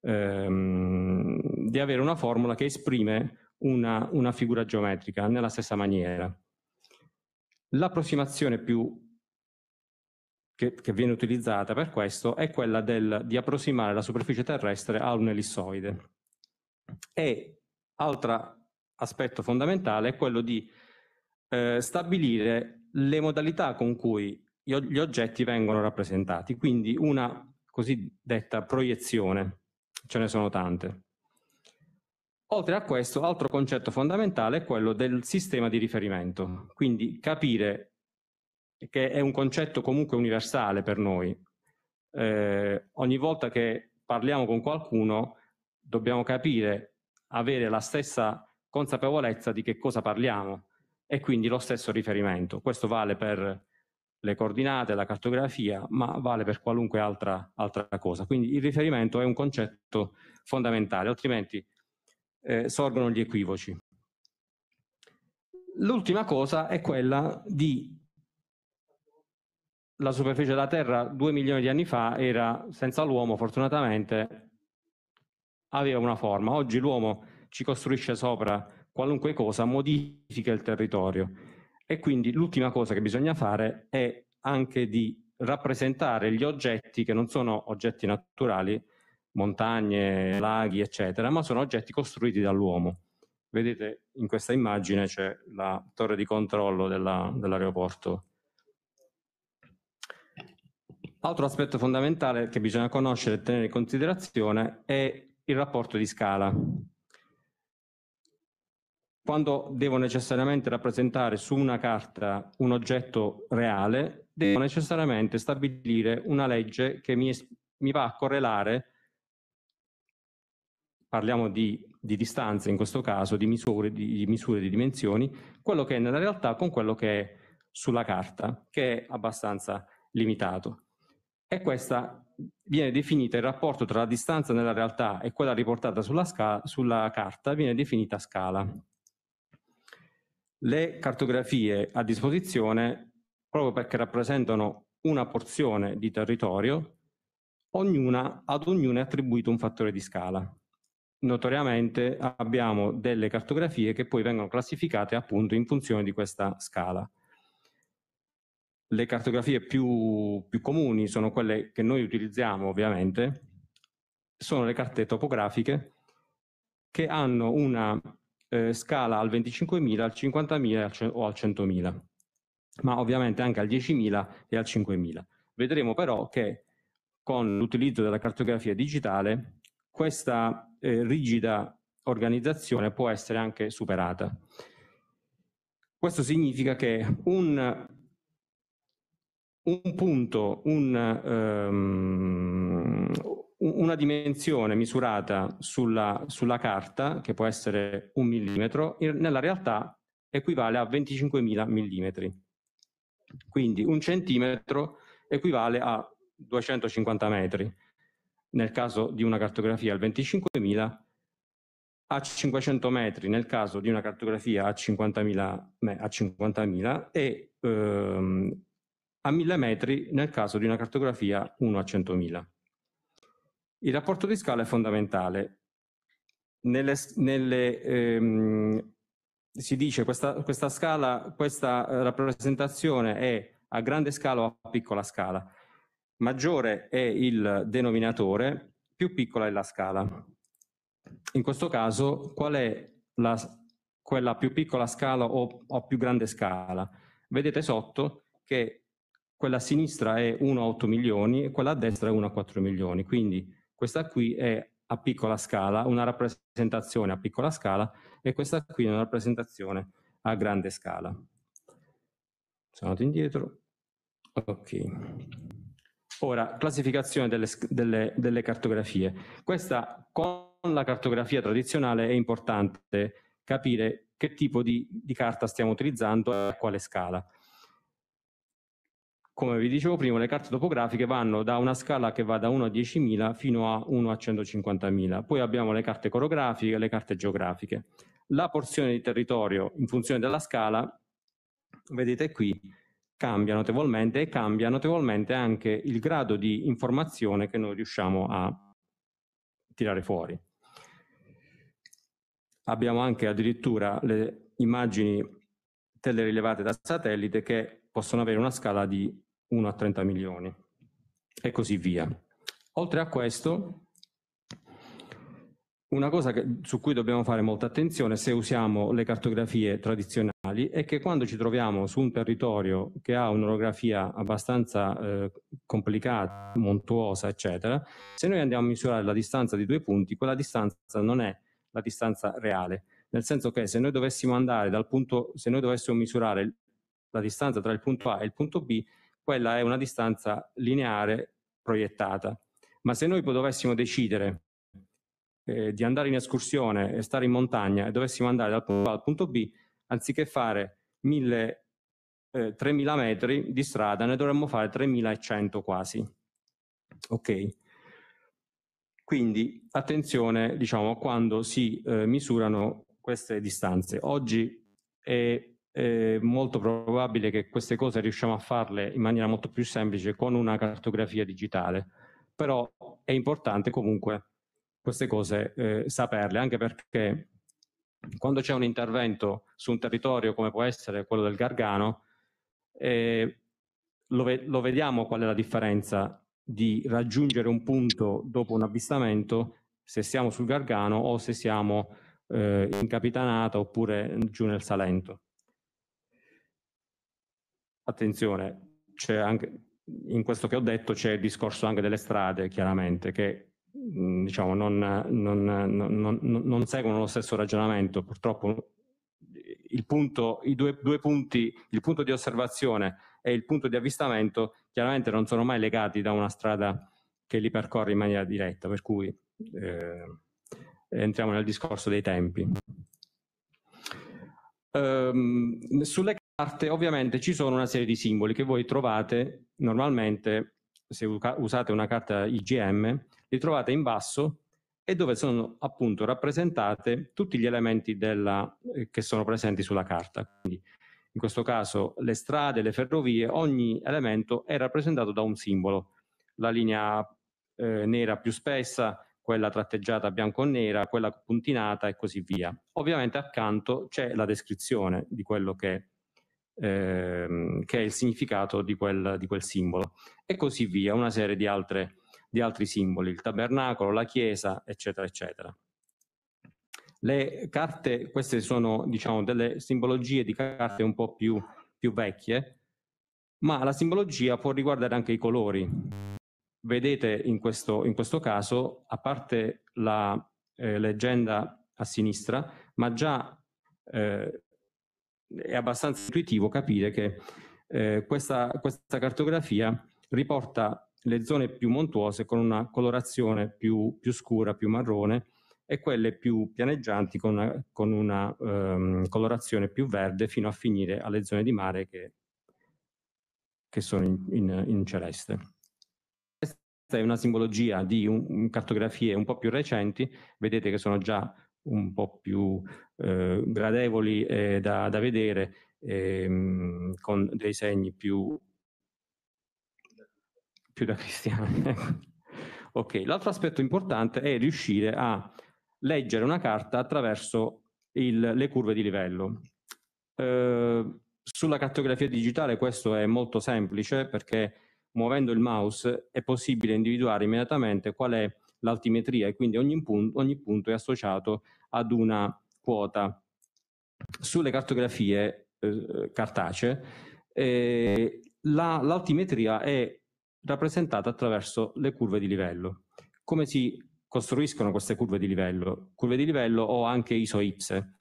ehm, di avere una formula che esprime una, una figura geometrica nella stessa maniera. L'approssimazione più che, che, viene utilizzata per questo è quella del, di approssimare la superficie terrestre a un ellissoide. E altro aspetto fondamentale è quello di eh, stabilire le modalità con cui gli oggetti vengono rappresentati, quindi una cosiddetta proiezione, ce ne sono tante. Oltre a questo, altro concetto fondamentale è quello del sistema di riferimento, quindi capire che è un concetto comunque universale per noi. Eh, ogni volta che parliamo con qualcuno dobbiamo capire, avere la stessa consapevolezza di che cosa parliamo e quindi lo stesso riferimento. Questo vale per le coordinate, la cartografia, ma vale per qualunque altra, altra cosa. Quindi il riferimento è un concetto fondamentale, altrimenti eh, sorgono gli equivoci. L'ultima cosa è quella di la superficie della Terra due milioni di anni fa era senza l'uomo, fortunatamente aveva una forma. Oggi l'uomo ci costruisce sopra qualunque cosa, modifica il territorio e quindi l'ultima cosa che bisogna fare è anche di rappresentare gli oggetti che non sono oggetti naturali, montagne, laghi, eccetera, ma sono oggetti costruiti dall'uomo. Vedete in questa immagine c'è la torre di controllo della, dell'aeroporto. Altro aspetto fondamentale che bisogna conoscere e tenere in considerazione è il rapporto di scala quando devo necessariamente rappresentare su una carta un oggetto reale, devo necessariamente stabilire una legge che mi, mi va a correlare, parliamo di, di, distanze in questo caso, di misure di, di misure, di dimensioni, quello che è nella realtà con quello che è sulla carta, che è abbastanza limitato. E questa viene definita il rapporto tra la distanza nella realtà e quella riportata sulla, sulla carta, viene definita scala le cartografie a disposizione proprio perché rappresentano una porzione di territorio, ognuna, ad ognuna è attribuito un fattore di scala. Notoriamente abbiamo delle cartografie che poi vengono classificate appunto in funzione di questa scala. Le cartografie più, più comuni sono quelle che noi utilizziamo ovviamente, sono le carte topografiche che hanno una eh, scala al 25.000, al 50.000 o al 100.000, ma ovviamente anche al 10.000 e al 5.000. Vedremo però che con l'utilizzo della cartografia digitale questa eh, rigida organizzazione può essere anche superata. Questo significa che un, un punto, un, um, una dimensione misurata sulla, sulla carta, che può essere un millimetro, in, nella realtà equivale a 25.000 millimetri. Quindi un centimetro equivale a 250 metri. Nel caso di una cartografia al 25.000 a 500 metri nel caso di una cartografia a 50.000, e ehm, a 1000 metri nel caso di una cartografia 1 a 100.000. Il rapporto di scala è fondamentale. Nelle, nelle, ehm, si dice questa, questa scala, questa eh, rappresentazione è a grande scala o a piccola scala. Maggiore è il denominatore, più piccola è la scala. In questo caso, qual è la, quella più piccola scala o, o più grande scala? Vedete sotto che quella a sinistra è 1 a 8 milioni e quella a destra è 1 a 4 milioni. Quindi questa qui è a piccola scala, una rappresentazione a piccola scala e questa qui è una rappresentazione a grande scala. Sono andato indietro. Ok. Ora, classificazione delle, delle, delle, cartografie. Questa con la cartografia tradizionale è importante capire che tipo di, di carta stiamo utilizzando e a quale scala come vi dicevo prima, le carte topografiche vanno da una scala che va da 1 a 10.000 fino a 1 a 150.000. Poi abbiamo le carte corografiche e le carte geografiche. La porzione di territorio, in funzione della scala, vedete qui, cambia notevolmente e cambia notevolmente anche il grado di informazione che noi riusciamo a tirare fuori. Abbiamo anche addirittura le immagini telerilevate da satellite che possono avere una scala di 1 a 30 milioni e così via. Oltre a questo, una cosa che, su cui dobbiamo fare molta attenzione se usiamo le cartografie tradizionali è che quando ci troviamo su un territorio che ha un'orografia abbastanza eh, complicata, montuosa, eccetera, se noi andiamo a misurare la distanza di due punti, quella distanza non è la distanza reale, nel senso che se noi dovessimo andare dal punto, se noi dovessimo misurare la distanza tra il punto A e il punto B, quella è una distanza lineare proiettata. Ma se noi dovessimo decidere eh, di andare in escursione e stare in montagna e dovessimo andare dal punto A al punto B, anziché fare 1000, eh, 3000 metri di strada, ne dovremmo fare 3100 quasi. Ok. Quindi attenzione, diciamo, quando si eh, misurano queste distanze. Oggi è è molto probabile che queste cose riusciamo a farle in maniera molto più semplice con una cartografia digitale, però è importante comunque queste cose eh, saperle, anche perché quando c'è un intervento su un territorio come può essere quello del Gargano, eh, lo, ve- lo vediamo qual è la differenza di raggiungere un punto dopo un avvistamento se siamo sul Gargano o se siamo eh, in Capitanata oppure giù nel Salento. Attenzione, c'è anche, in questo che ho detto c'è il discorso anche delle strade, chiaramente, che diciamo, non, non, non, non seguono lo stesso ragionamento. Purtroppo il punto, i due, due punti, il punto di osservazione e il punto di avvistamento chiaramente non sono mai legati da una strada che li percorre in maniera diretta, per cui eh, entriamo nel discorso dei tempi. Um, sulle, parte ovviamente ci sono una serie di simboli che voi trovate normalmente se usate una carta IGM, li trovate in basso e dove sono appunto rappresentate tutti gli elementi della, eh, che sono presenti sulla carta. Quindi in questo caso le strade, le ferrovie, ogni elemento è rappresentato da un simbolo. La linea eh, nera più spessa, quella tratteggiata bianco-nera, quella puntinata e così via. Ovviamente accanto c'è la descrizione di quello che è ehm, che è il significato di quel, di quel, simbolo. E così via, una serie di, altre, di altri simboli, il tabernacolo, la chiesa, eccetera, eccetera. Le carte, queste sono diciamo delle simbologie di carte un po' più, più vecchie, ma la simbologia può riguardare anche i colori. Vedete in questo, in questo caso, a parte la eh, leggenda a sinistra, ma già eh, è abbastanza intuitivo capire che eh, questa, questa, cartografia riporta le zone più montuose con una colorazione più, più scura, più marrone, e quelle più pianeggianti con una, con una um, colorazione più verde fino a finire alle zone di mare che, che sono in, in, in, celeste. Questa è una simbologia di un, cartografie un po' più recenti, vedete che sono già un po' più eh, gradevoli eh, da, da, vedere, ehm, con dei segni più, più da cristiani. Ecco. ok, l'altro aspetto importante è riuscire a leggere una carta attraverso il, le curve di livello. Eh, sulla cartografia digitale questo è molto semplice perché muovendo il mouse è possibile individuare immediatamente qual è l'altimetria e quindi ogni punto, ogni punto è associato ad una quota. Sulle cartografie eh, cartacee eh, la, l'altimetria è rappresentata attraverso le curve di livello. Come si costruiscono queste curve di livello? Curve di livello o anche isoipse.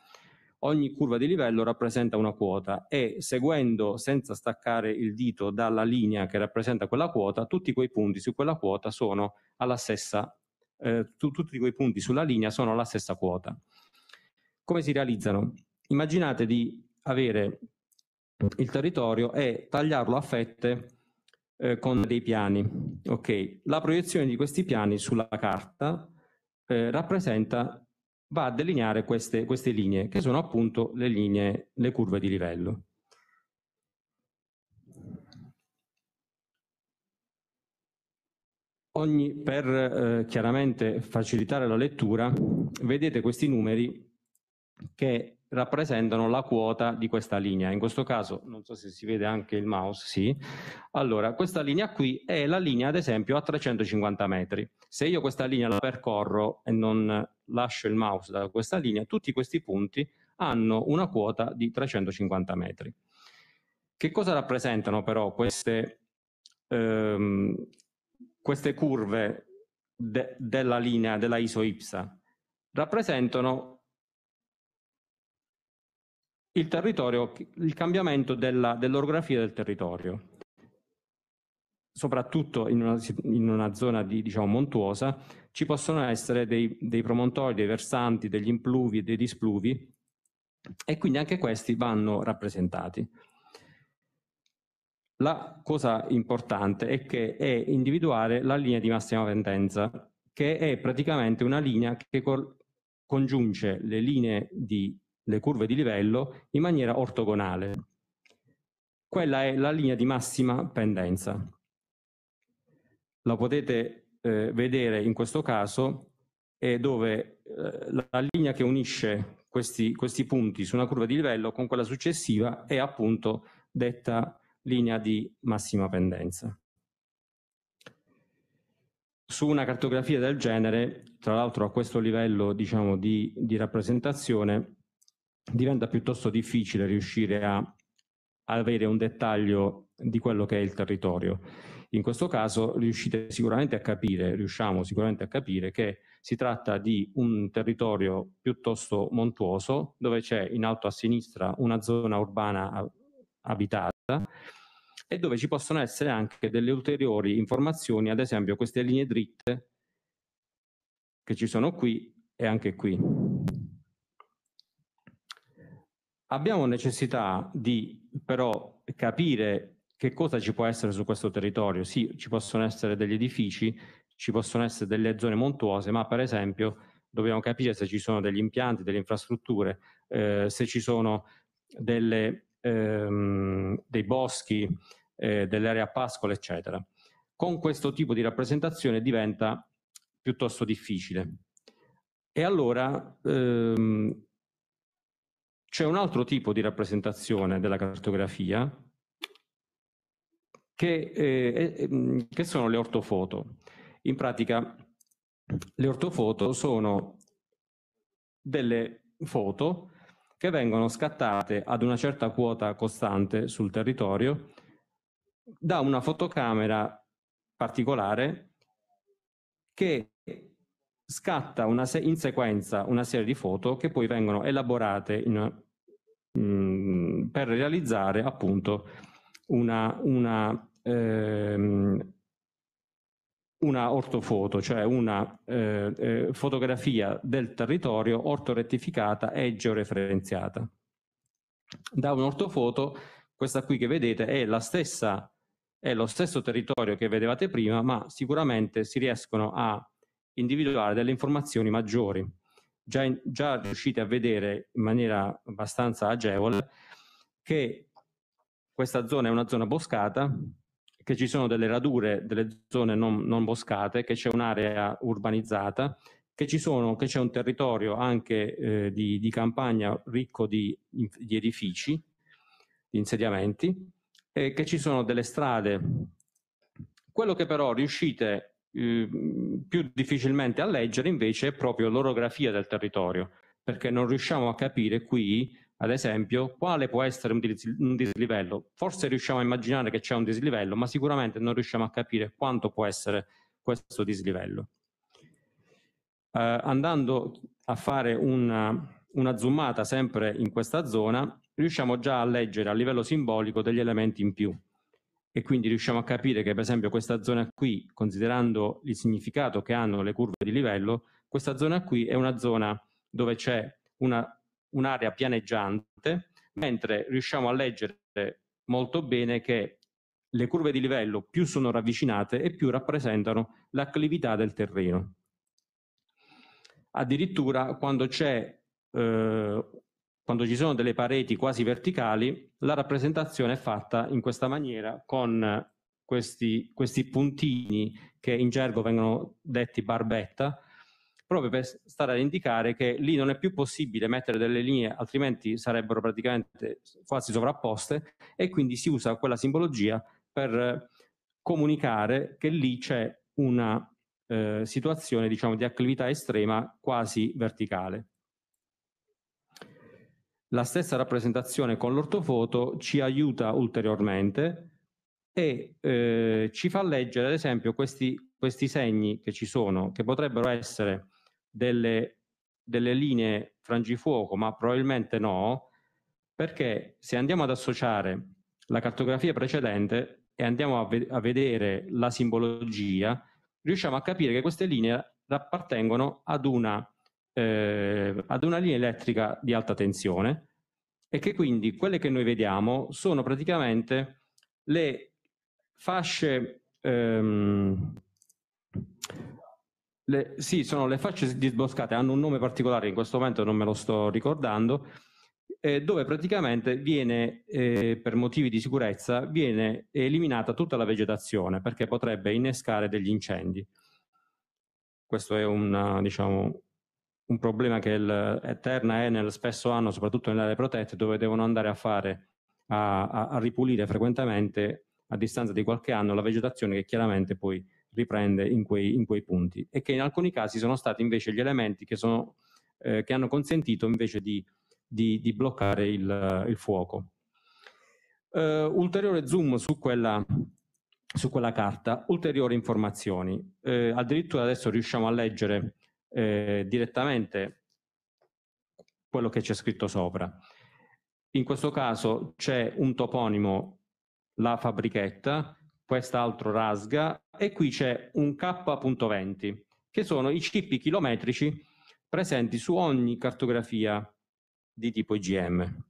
Ogni curva di livello rappresenta una quota e seguendo senza staccare il dito dalla linea che rappresenta quella quota, tutti quei punti su quella quota sono alla stessa eh, tu, tutti quei punti sulla linea sono la stessa quota. Come si realizzano? Immaginate di avere il territorio e tagliarlo a fette eh, con dei piani. Okay. La proiezione di questi piani sulla carta eh, rappresenta, va a delineare queste, queste linee, che sono appunto le linee, le curve di livello. Ogni, per eh, chiaramente facilitare la lettura, vedete questi numeri che rappresentano la quota di questa linea. In questo caso, non so se si vede anche il mouse, sì. Allora, questa linea qui è la linea, ad esempio, a 350 metri. Se io questa linea la percorro e non lascio il mouse da questa linea, tutti questi punti hanno una quota di 350 metri. Che cosa rappresentano però queste, ehm, queste curve de della linea della ISO IPSA rappresentano il territorio, il cambiamento dell'orografia dell del territorio, soprattutto in una, in una zona di, diciamo, montuosa, ci possono essere dei, dei promontori, dei versanti, degli impluvi e dei displuvi e quindi anche questi vanno rappresentati. La cosa importante è che è individuare la linea di massima pendenza, che è praticamente una linea che congiunge le linee di le curve di livello in maniera ortogonale. Quella è la linea di massima pendenza. La potete eh, vedere in questo caso è dove eh, la linea che unisce questi, questi punti su una curva di livello con quella successiva è appunto detta linea di massima pendenza. Su una cartografia del genere, tra l'altro a questo livello diciamo, di, di rappresentazione, diventa piuttosto difficile riuscire a avere un dettaglio di quello che è il territorio. In questo caso riuscite sicuramente a capire, riusciamo sicuramente a capire che si tratta di un territorio piuttosto montuoso dove c'è in alto a sinistra una zona urbana abitata e dove ci possono essere anche delle ulteriori informazioni, ad esempio queste linee dritte che ci sono qui e anche qui. Abbiamo necessità di però capire che cosa ci può essere su questo territorio. Sì, ci possono essere degli edifici, ci possono essere delle zone montuose, ma per esempio dobbiamo capire se ci sono degli impianti, delle infrastrutture, eh, se ci sono delle ehm, dei boschi, eh, dell'area pascola, eccetera. Con questo tipo di rappresentazione diventa piuttosto difficile. E allora ehm, c'è un altro tipo di rappresentazione della cartografia che, eh, ehm, che sono le ortofoto. In pratica le ortofoto sono delle foto che vengono scattate ad una certa quota costante sul territorio da una fotocamera particolare che scatta se in sequenza una serie di foto che poi vengono elaborate una, mh, mm, per realizzare appunto una, una ehm, una ortofoto, cioè una eh, eh, fotografia del territorio ortorettificata e georeferenziata. Da un'ortofoto, questa qui che vedete è, stessa, è lo stesso territorio che vedevate prima, ma sicuramente si riescono a individuare delle informazioni maggiori. Già, in, già riuscite a vedere in maniera abbastanza agevole che questa zona è una zona boscata, che ci sono delle radure, delle zone non, non boscate, che c'è un'area urbanizzata, che, c'è un territorio anche eh, di, di, campagna ricco di, di edifici, di insediamenti, e che ci sono delle strade. Quello che però riuscite eh, più difficilmente a leggere invece è proprio l'orografia del territorio, perché non riusciamo a capire qui ad esempio, quale può essere un, dis- un dislivello? Forse riusciamo a immaginare che c'è un dislivello, ma sicuramente non riusciamo a capire quanto può essere questo dislivello. Eh, andando a fare una, una zoomata sempre in questa zona, riusciamo già a leggere a livello simbolico degli elementi in più e quindi riusciamo a capire che per esempio questa zona qui, considerando il significato che hanno le curve di livello, questa zona qui è una zona dove c'è una un'area pianeggiante, mentre riusciamo a leggere molto bene che le curve di livello più sono ravvicinate e più rappresentano l'acclività del terreno. Addirittura quando, eh, quando ci sono delle pareti quasi verticali, la rappresentazione è fatta in questa maniera con questi, questi puntini che in gergo vengono detti barbetta, proprio per stare a indicare che lì non è più possibile mettere delle linee, altrimenti sarebbero praticamente quasi sovrapposte e quindi si usa quella simbologia per eh, comunicare che lì c'è una eh, situazione diciamo, di acclività estrema quasi verticale. La stessa rappresentazione con l'ortofoto ci aiuta ulteriormente e eh, ci fa leggere ad esempio questi, questi segni che ci sono, che potrebbero essere delle, delle linee frangifuoco, ma probabilmente no, perché se andiamo ad associare la cartografia precedente e andiamo a, ve- a vedere la simbologia, riusciamo a capire che queste linee appartengono ad una, eh, ad una linea elettrica di alta tensione e che quindi quelle che noi vediamo sono praticamente le fasce ehm, le, sì, sono le facce disboscate, hanno un nome particolare, in questo momento non me lo sto ricordando, eh, dove praticamente viene, eh, per motivi di sicurezza, viene eliminata tutta la vegetazione perché potrebbe innescare degli incendi. Questo è una, diciamo, un problema che il Eterna e Enel spesso anno, soprattutto nelle aree protette, dove devono andare a fare, a, a, a ripulire frequentemente, a distanza di qualche anno, la vegetazione che chiaramente poi riprende in quei, in quei punti e che in alcuni casi sono stati invece gli elementi che, sono, eh, che hanno consentito invece di, di, di bloccare il, il fuoco. Eh, ulteriore zoom su quella, su quella carta, ulteriori informazioni. Eh, addirittura adesso riusciamo a leggere eh, direttamente quello che c'è scritto sopra. In questo caso c'è un toponimo, la fabbrichetta, quest'altro RASGA e qui c'è un K.20 che sono i cippi chilometrici presenti su ogni cartografia di tipo IGM.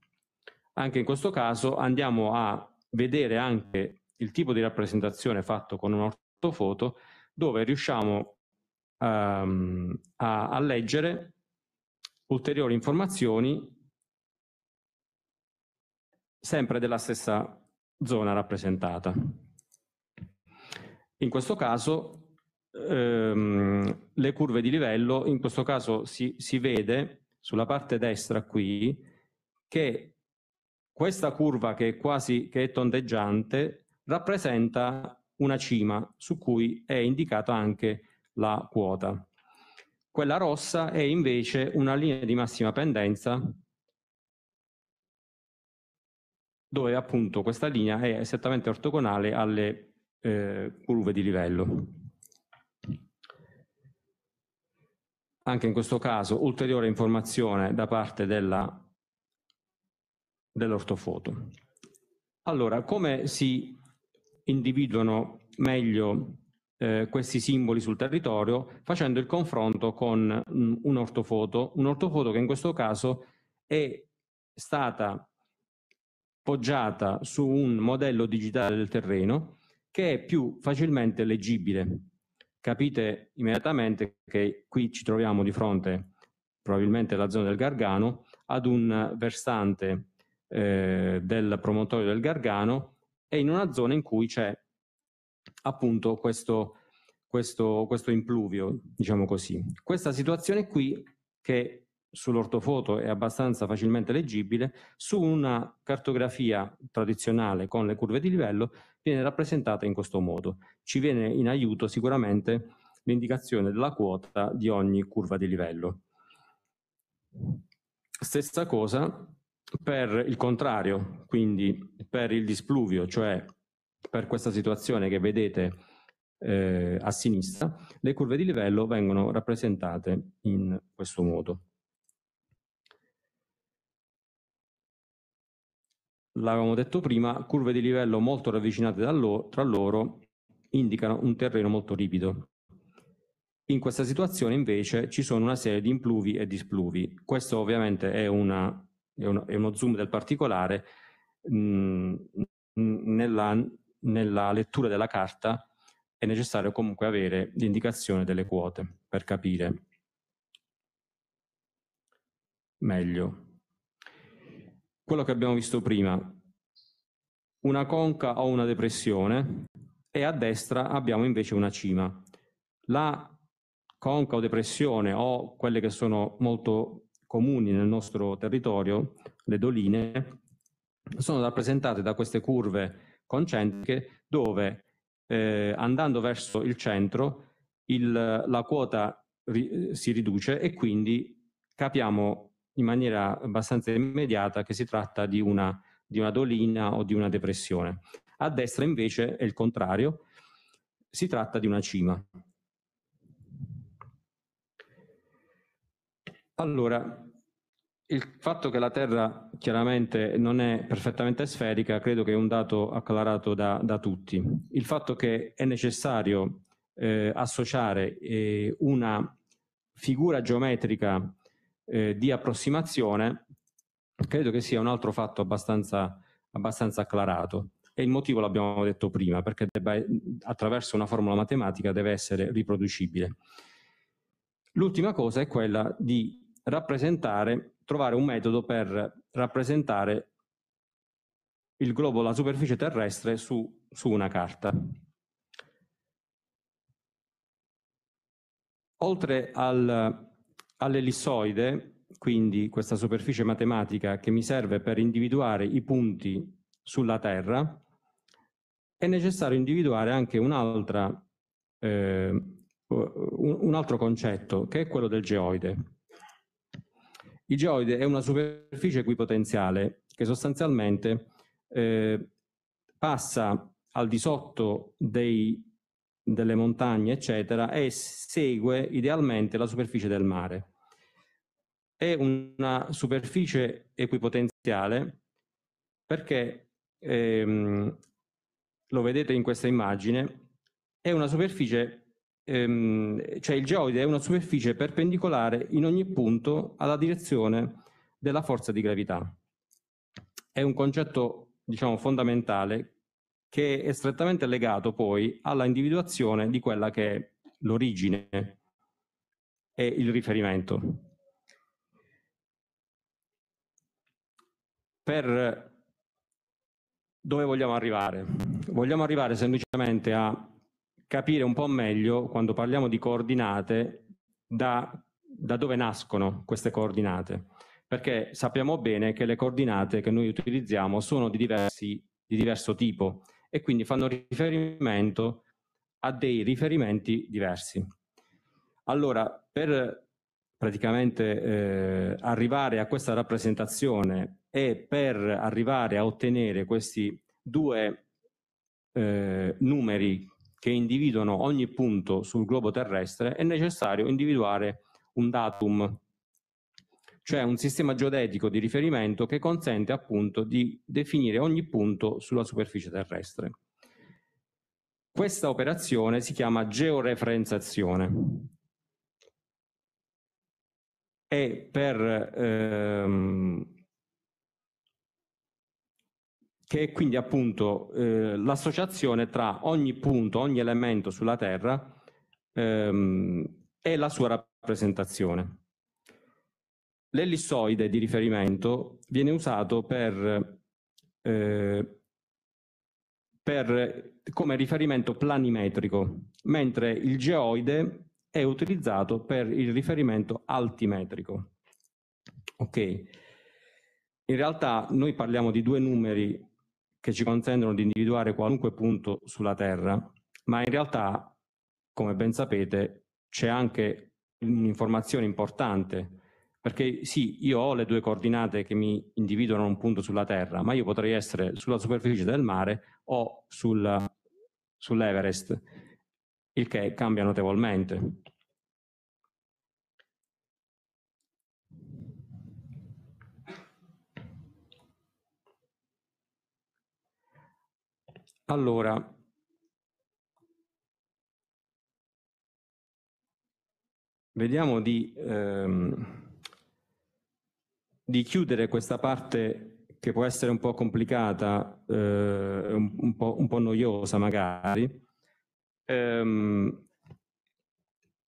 Anche in questo caso andiamo a vedere anche il tipo di rappresentazione fatto con un ortofoto dove riusciamo um, a, a leggere ulteriori informazioni sempre della stessa zona rappresentata. In questo caso ehm, le curve di livello, in questo caso si, si vede sulla parte destra qui che questa curva che è quasi che è tondeggiante rappresenta una cima su cui è indicata anche la quota. Quella rossa è invece una linea di massima pendenza dove appunto questa linea è esattamente ortogonale alle eh, curve di livello. Anche in questo caso ulteriore informazione da parte dell'ortofoto. Dell allora, come si individuano meglio eh, questi simboli sul territorio? Facendo il confronto con mh, mm, un ortofoto, un ortofoto che in questo caso è stata poggiata su un modello digitale del terreno che è più facilmente leggibile. Capite immediatamente che qui ci troviamo di fronte, probabilmente la zona del Gargano, ad un versante eh, del promontorio del Gargano e in una zona in cui c'è appunto questo, questo, questo impluvio, diciamo così. Questa situazione qui che sull'ortofoto è abbastanza facilmente leggibile, su una cartografia tradizionale con le curve di livello viene rappresentata in questo modo. Ci viene in aiuto sicuramente l'indicazione della quota di ogni curva di livello. Stessa cosa per il contrario, quindi per il displuvio, cioè per questa situazione che vedete eh, a sinistra, le curve di livello vengono rappresentate in questo modo. l'avevamo detto prima, curve di livello molto ravvicinate tra loro indicano un terreno molto ripido. In questa situazione invece ci sono una serie di impluvi e displuvi. Questo ovviamente è, una, è, uno, è uno zoom del particolare. Mh, mm, nella, nella lettura della carta è necessario comunque avere l'indicazione delle quote per capire meglio quello che abbiamo visto prima, una conca o una depressione e a destra abbiamo invece una cima. La conca o depressione o quelle che sono molto comuni nel nostro territorio, le doline, sono rappresentate da queste curve concentriche dove eh, andando verso il centro il, la quota ri, si riduce e quindi capiamo in maniera abbastanza immediata che si tratta di una, di una dolina o di una depressione. A destra invece è il contrario, si tratta di una cima. Allora, il fatto che la Terra chiaramente non è perfettamente sferica credo che è un dato acclarato da, da tutti. Il fatto che è necessario eh, associare eh, una figura geometrica eh, di approssimazione, credo che sia un altro fatto abbastanza, abbastanza acclarato. E il motivo l'abbiamo detto prima, perché debba, attraverso una formula matematica deve essere riproducibile. L'ultima cosa è quella di rappresentare, trovare un metodo per rappresentare il globo, la superficie terrestre su, su una carta. Oltre al, all'ellissoide, quindi questa superficie matematica che mi serve per individuare i punti sulla Terra, è necessario individuare anche un'altra eh, un altro concetto che è quello del geoide. Il geoide è una superficie equipotenziale che sostanzialmente eh, passa al di sotto dei delle montagne, eccetera, e segue idealmente la superficie del mare. È una superficie equipotenziale perché, ehm, lo vedete in questa immagine, è una superficie, ehm, cioè il geoide è una superficie perpendicolare in ogni punto alla direzione della forza di gravità. È un concetto, diciamo, fondamentale che è strettamente legato poi alla individuazione di quella che è l'origine e il riferimento. Per dove vogliamo arrivare? Vogliamo arrivare semplicemente a capire un po' meglio, quando parliamo di coordinate, da, da dove nascono queste coordinate. Perché sappiamo bene che le coordinate che noi utilizziamo sono di, diversi, di diverso tipo e quindi fanno riferimento a dei riferimenti diversi. Allora, per praticamente eh, arrivare a questa rappresentazione e per arrivare a ottenere questi due eh, numeri che individuano ogni punto sul globo terrestre è necessario individuare un datum cioè un sistema geodetico di riferimento che consente appunto di definire ogni punto sulla superficie terrestre. Questa operazione si chiama georeferenzazione e per, ehm, che è quindi appunto eh, l'associazione tra ogni punto, ogni elemento sulla Terra ehm, e la sua rappresentazione. L'ellissoide di riferimento viene usato per, eh, per, come riferimento planimetrico, mentre il geoide è utilizzato per il riferimento altimetrico. Ok, in realtà noi parliamo di due numeri che ci consentono di individuare qualunque punto sulla Terra, ma in realtà, come ben sapete, c'è anche un'informazione importante perché sì, io ho le due coordinate che mi individuano un punto sulla Terra, ma io potrei essere sulla superficie del mare o sul, sull'Everest, il che cambia notevolmente. Allora, vediamo di... Ehm, di chiudere questa parte che può essere un po' complicata, eh, un, un, po', un, po', noiosa magari, ehm,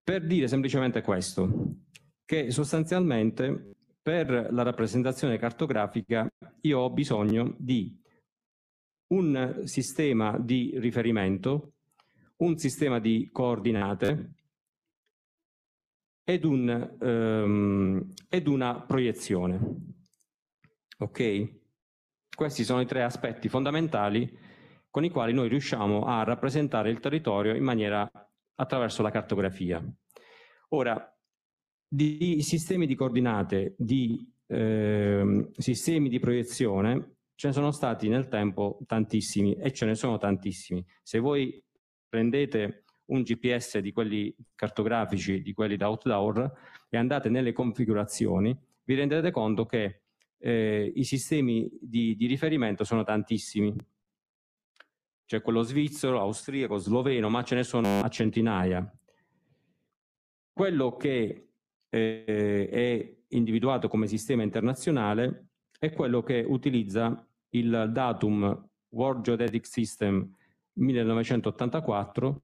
per dire semplicemente questo, che sostanzialmente per la rappresentazione cartografica io ho bisogno di un sistema di riferimento, un sistema di coordinate ed, un, um, ed una proiezione. Ok? Questi sono i tre aspetti fondamentali con i quali noi riusciamo a rappresentare il territorio in maniera attraverso la cartografia. Ora, di sistemi di coordinate, di eh, sistemi di proiezione, ce ne sono stati nel tempo tantissimi e ce ne sono tantissimi. Se voi prendete un GPS di quelli cartografici, di quelli da outdoor, e andate nelle configurazioni, vi renderete conto che eh, i sistemi di, di riferimento sono tantissimi. C'è quello svizzero, austriaco, sloveno, ma ce ne sono a centinaia. Quello che eh, è individuato come sistema internazionale è quello che utilizza il datum World Geodetic System 1984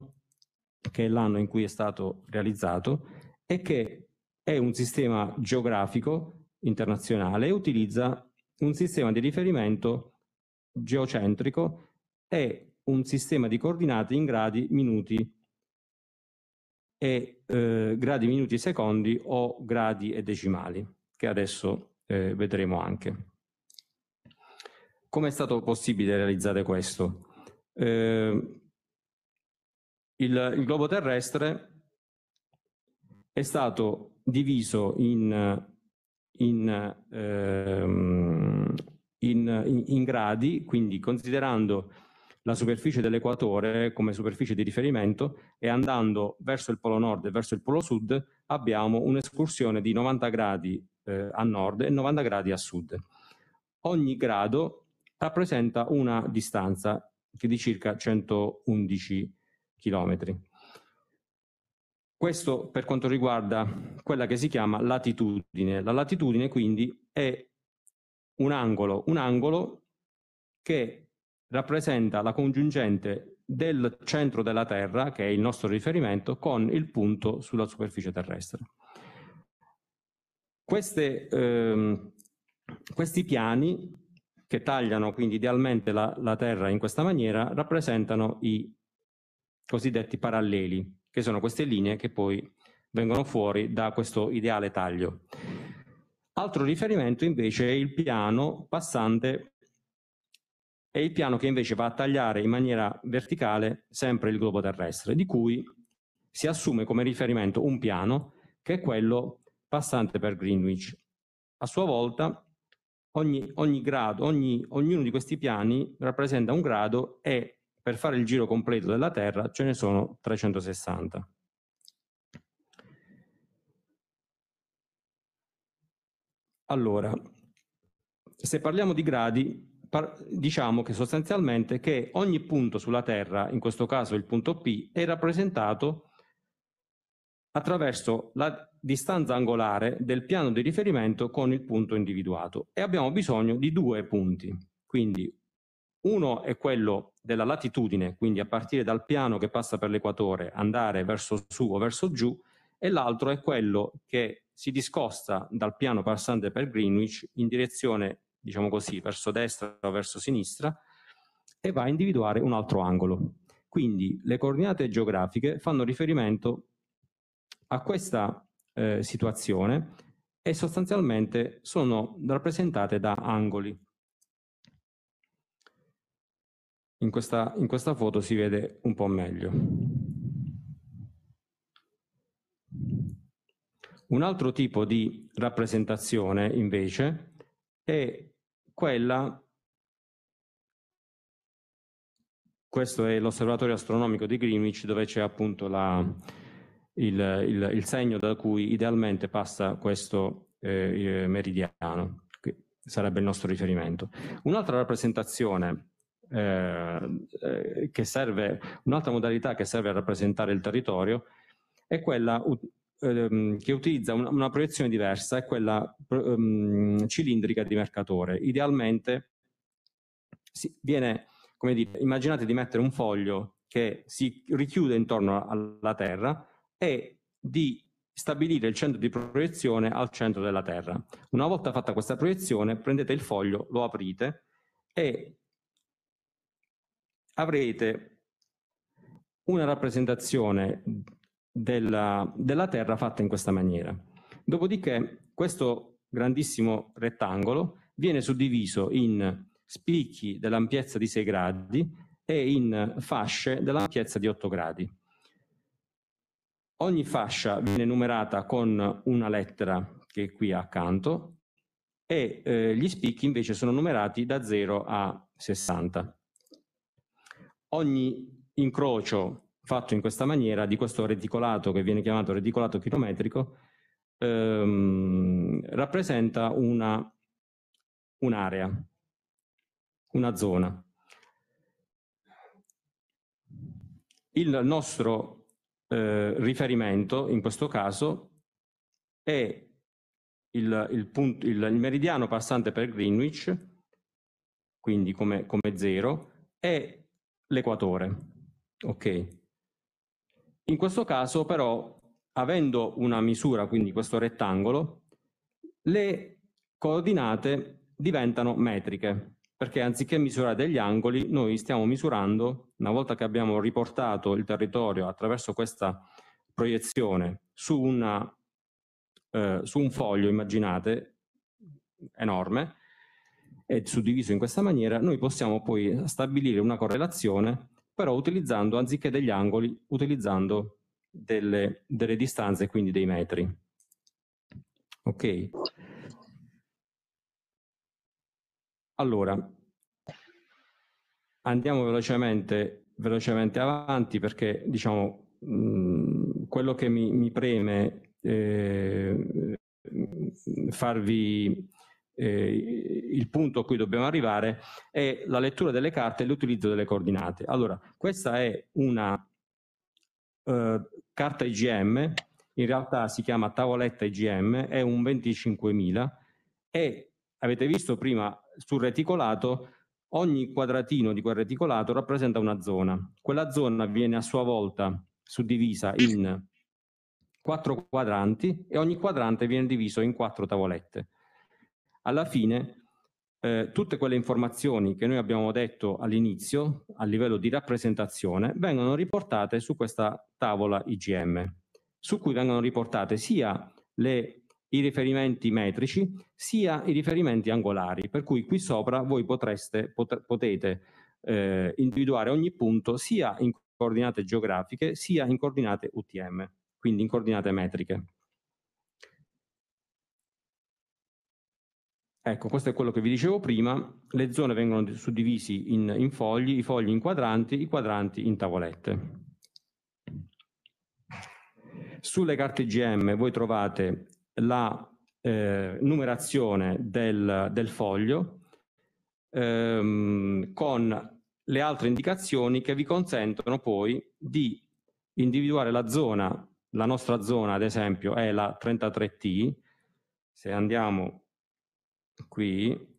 che è l'anno in cui è stato realizzato, e che è un sistema geografico internazionale e utilizza un sistema di riferimento geocentrico e un sistema di coordinate in gradi, minuti e eh, gradi, minuti e secondi o gradi e decimali, che adesso eh, vedremo anche. Come è stato possibile realizzare questo? Eh, il, il globo terrestre è stato diviso in, in, ehm, in, in gradi, quindi considerando la superficie dell'equatore come superficie di riferimento e andando verso il polo nord e verso il polo sud abbiamo un'escursione di 90 gradi eh, a nord e 90 gradi a sud. Ogni grado rappresenta una distanza che di circa 111 metri chilometri. Questo per quanto riguarda quella che si chiama latitudine. La latitudine quindi è un angolo, un angolo che rappresenta la congiungente del centro della Terra, che è il nostro riferimento, con il punto sulla superficie terrestre. Queste, ehm, questi piani che tagliano quindi idealmente la, la Terra in questa maniera rappresentano i cosiddetti paralleli, che sono queste linee che poi vengono fuori da questo ideale taglio. Altro riferimento invece è il piano passante, è il piano che invece va a tagliare in maniera verticale sempre il globo terrestre, di cui si assume come riferimento un piano che è quello passante per Greenwich. A sua volta ogni, ogni grado, ogni, ognuno di questi piani rappresenta un grado e per fare il giro completo della Terra ce ne sono 360. Allora, se parliamo di gradi, diciamo che sostanzialmente che ogni punto sulla Terra, in questo caso il punto P, è rappresentato attraverso la distanza angolare del piano di riferimento con il punto individuato e abbiamo bisogno di due punti, quindi uno è quello della latitudine, quindi a partire dal piano che passa per l'equatore, andare verso su o verso giù, e l'altro è quello che si discosta dal piano passante per Greenwich in direzione, diciamo così, verso destra o verso sinistra, e va a individuare un altro angolo. Quindi le coordinate geografiche fanno riferimento a questa eh, situazione e sostanzialmente sono rappresentate da angoli. in questa, in questa foto si vede un po' meglio. Un altro tipo di rappresentazione invece è quella, questo è l'osservatorio astronomico di Greenwich dove c'è appunto la, il, il, il, segno da cui idealmente passa questo eh, meridiano, che sarebbe il nostro riferimento. Un'altra rappresentazione Ehm, eh, che serve, un'altra modalità che serve a rappresentare il territorio è quella ehm, che utilizza una, proiezione diversa, è quella ehm, cilindrica di Mercatore. Idealmente si, viene, come dire, immaginate di mettere un foglio che si richiude intorno alla Terra e di stabilire il centro di proiezione al centro della Terra. Una volta fatta questa proiezione, prendete il foglio, lo aprite e avrete una rappresentazione della, della Terra fatta in questa maniera. Dopodiché questo grandissimo rettangolo viene suddiviso in spicchi dell'ampiezza di 6 gradi e in fasce dell'ampiezza di 8 gradi. Ogni fascia viene numerata con una lettera che è qui accanto e eh, gli spicchi invece sono numerati da 0 a 60 ogni incrocio fatto in questa maniera di questo reticolato che viene chiamato reticolato chilometrico ehm, rappresenta una, un'area, una zona. Il nostro eh, riferimento in questo caso è il, il, punto, il, il, meridiano passante per Greenwich, quindi come, come zero, e l'equatore. Ok. In questo caso però, avendo una misura, quindi questo rettangolo, le coordinate diventano metriche, perché anziché misurare degli angoli, noi stiamo misurando, una volta che abbiamo riportato il territorio attraverso questa proiezione su, una, eh, su un foglio, immaginate, enorme, è suddiviso in questa maniera, noi possiamo poi stabilire una correlazione, però utilizzando, anziché degli angoli, utilizzando delle, delle distanze, quindi dei metri. Ok. Allora, andiamo velocemente, velocemente avanti perché, diciamo, mh, quello che mi, mi preme eh, farvi eh, il punto a cui dobbiamo arrivare è la lettura delle carte e l'utilizzo delle coordinate. Allora, questa è una eh, carta IGM, in realtà si chiama tavoletta IGM, è un 25.000 e avete visto prima sul reticolato ogni quadratino di quel reticolato rappresenta una zona. Quella zona viene a sua volta suddivisa in quattro quadranti e ogni quadrante viene diviso in quattro tavolette alla fine eh, tutte quelle informazioni che noi abbiamo detto all'inizio a livello di rappresentazione vengono riportate su questa tavola IGM, su cui vengono riportate sia le, i riferimenti metrici sia i riferimenti angolari, per cui qui sopra voi potreste, pot potete eh, individuare ogni punto sia in coordinate geografiche sia in coordinate UTM, quindi in coordinate metriche. Ecco, questo è quello che vi dicevo prima, le zone vengono suddivise in, in fogli, i fogli in quadranti, i quadranti in tavolette. Sulle carte GM voi trovate la eh, numerazione del, del foglio ehm, con le altre indicazioni che vi consentono poi di individuare la zona, la nostra zona ad esempio è la 33T, se andiamo qui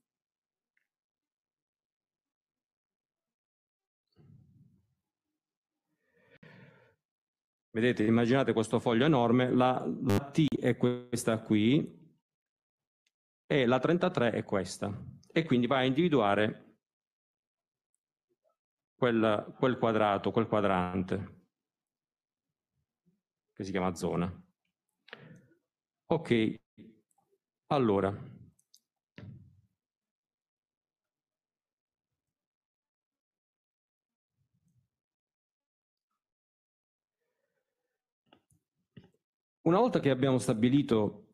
Vedete, immaginate questo foglio enorme, la, la, T è questa qui e la 33 è questa. E quindi va a individuare quel, quel quadrato, quel quadrante, che si chiama zona. Ok, allora, Una volta che abbiamo stabilito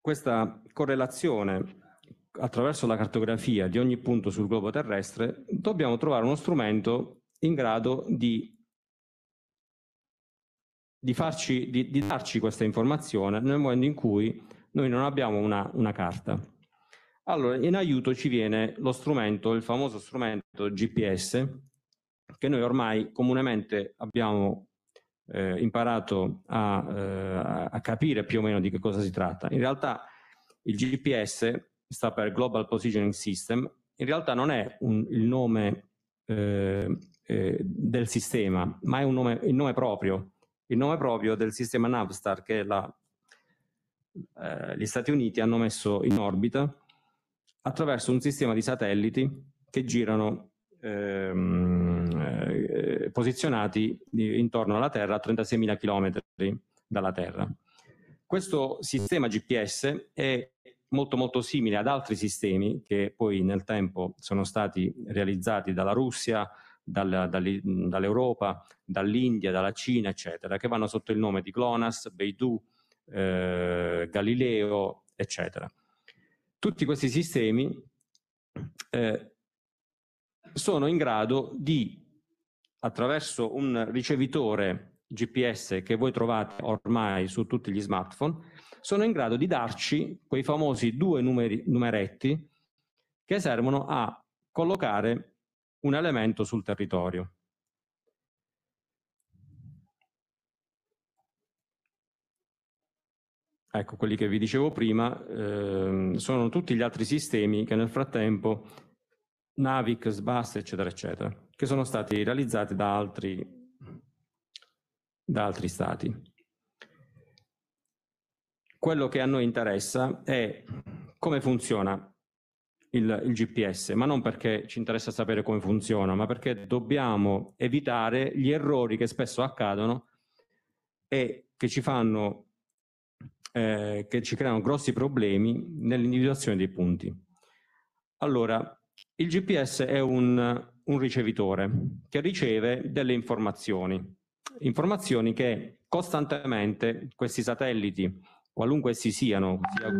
questa correlazione attraverso la cartografia di ogni punto sul globo terrestre, dobbiamo trovare uno strumento in grado di, di, farci, di, di darci questa informazione nel momento in cui noi non abbiamo una, una carta. Allora, in aiuto ci viene lo strumento, il famoso strumento GPS, che noi ormai comunemente abbiamo eh, imparato a, eh, a, capire più o meno di che cosa si tratta. In realtà il GPS sta per Global Positioning System, in realtà non è un, il nome eh, eh, del sistema, ma è un nome, il nome proprio, il nome proprio del sistema Navstar che la, eh, gli Stati Uniti hanno messo in orbita attraverso un sistema di satelliti che girano ehm, posizionati intorno alla Terra a 36.000 km dalla Terra. Questo sistema GPS è molto molto simile ad altri sistemi che poi nel tempo sono stati realizzati dalla Russia, dall'Europa, dall'India, dalla Cina, eccetera, che vanno sotto il nome di GLONASS, Beidou, eh, Galileo, eccetera. Tutti questi sistemi eh, sono in grado di attraverso un ricevitore GPS che voi trovate ormai su tutti gli smartphone, sono in grado di darci quei famosi due numeri, numeretti che servono a collocare un elemento sul territorio. Ecco, quelli che vi dicevo prima eh, sono tutti gli altri sistemi che nel frattempo Navic, SBAS, eccetera, eccetera che sono stati realizzati da altri, da altri stati. Quello che a noi interessa è come funziona il, il, GPS, ma non perché ci interessa sapere come funziona, ma perché dobbiamo evitare gli errori che spesso accadono e che ci fanno, eh, che ci creano grossi problemi nell'individuazione dei punti. Allora, il GPS è un un ricevitore che riceve delle informazioni, informazioni che costantemente questi satelliti, qualunque essi siano, sia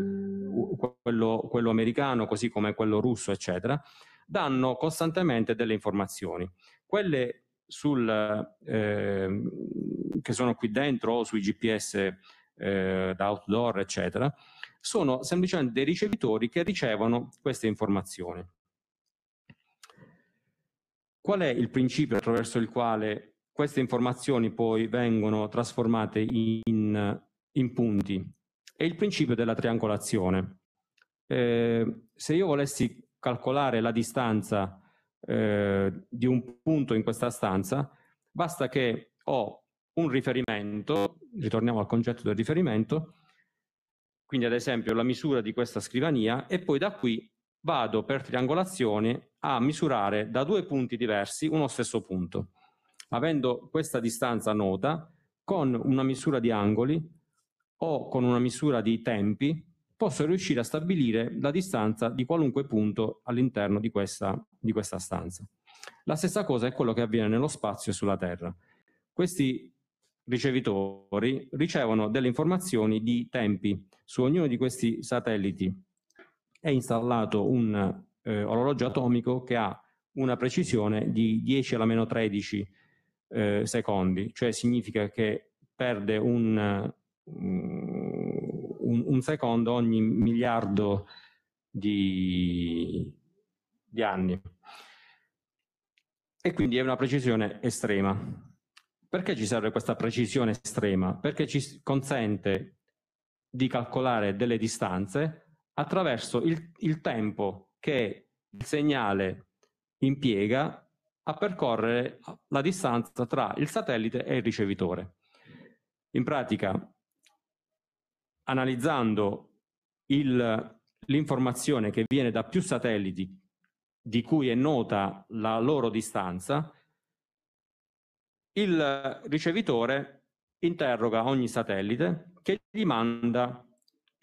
quello, quello americano così come quello russo, eccetera, danno costantemente delle informazioni. Quelle sul, eh, che sono qui dentro o sui GPS eh, da outdoor, eccetera, sono semplicemente dei ricevitori che ricevono queste informazioni. Qual è il principio attraverso il quale queste informazioni poi vengono trasformate in, in punti? È il principio della triangolazione. Eh, se io volessi calcolare la distanza eh, di un punto in questa stanza, basta che ho un riferimento, ritorniamo al concetto del riferimento, quindi ad esempio la misura di questa scrivania e poi da qui vado per triangolazione a misurare da due punti diversi uno stesso punto, avendo questa distanza nota con una misura di angoli o con una misura di tempi, posso riuscire a stabilire la distanza di qualunque punto all'interno di questa, di questa stanza. La stessa cosa è quello che avviene nello spazio e sulla Terra. Questi ricevitori ricevono delle informazioni di tempi. Su ognuno di questi satelliti è installato un eh, orologio atomico che ha una precisione di 10 alla meno 13 eh, secondi, cioè significa che perde un, eh, un, un secondo ogni miliardo di, di anni. E quindi è una precisione estrema. Perché ci serve questa precisione estrema? Perché ci consente di calcolare delle distanze attraverso il, il tempo che il segnale impiega a percorrere la distanza tra il satellite e il ricevitore. In pratica, analizzando l'informazione che viene da più satelliti di cui è nota la loro distanza, il ricevitore interroga ogni satellite che gli manda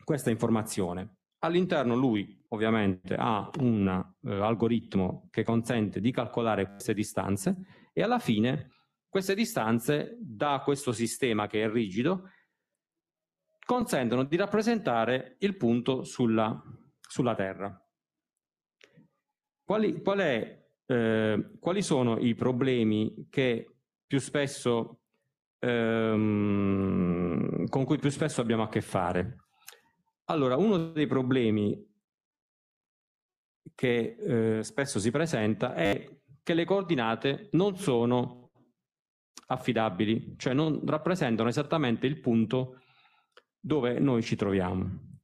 questa informazione. All'interno lui ovviamente ha un eh, algoritmo che consente di calcolare queste distanze e alla fine queste distanze da questo sistema che è rigido consentono di rappresentare il punto sulla, sulla Terra. Quali, qual è, eh, quali, sono i problemi spesso, ehm, con cui più spesso abbiamo a che fare? Allora, uno dei problemi che eh, spesso si presenta è che le coordinate non sono affidabili, cioè non rappresentano esattamente il punto dove noi ci troviamo.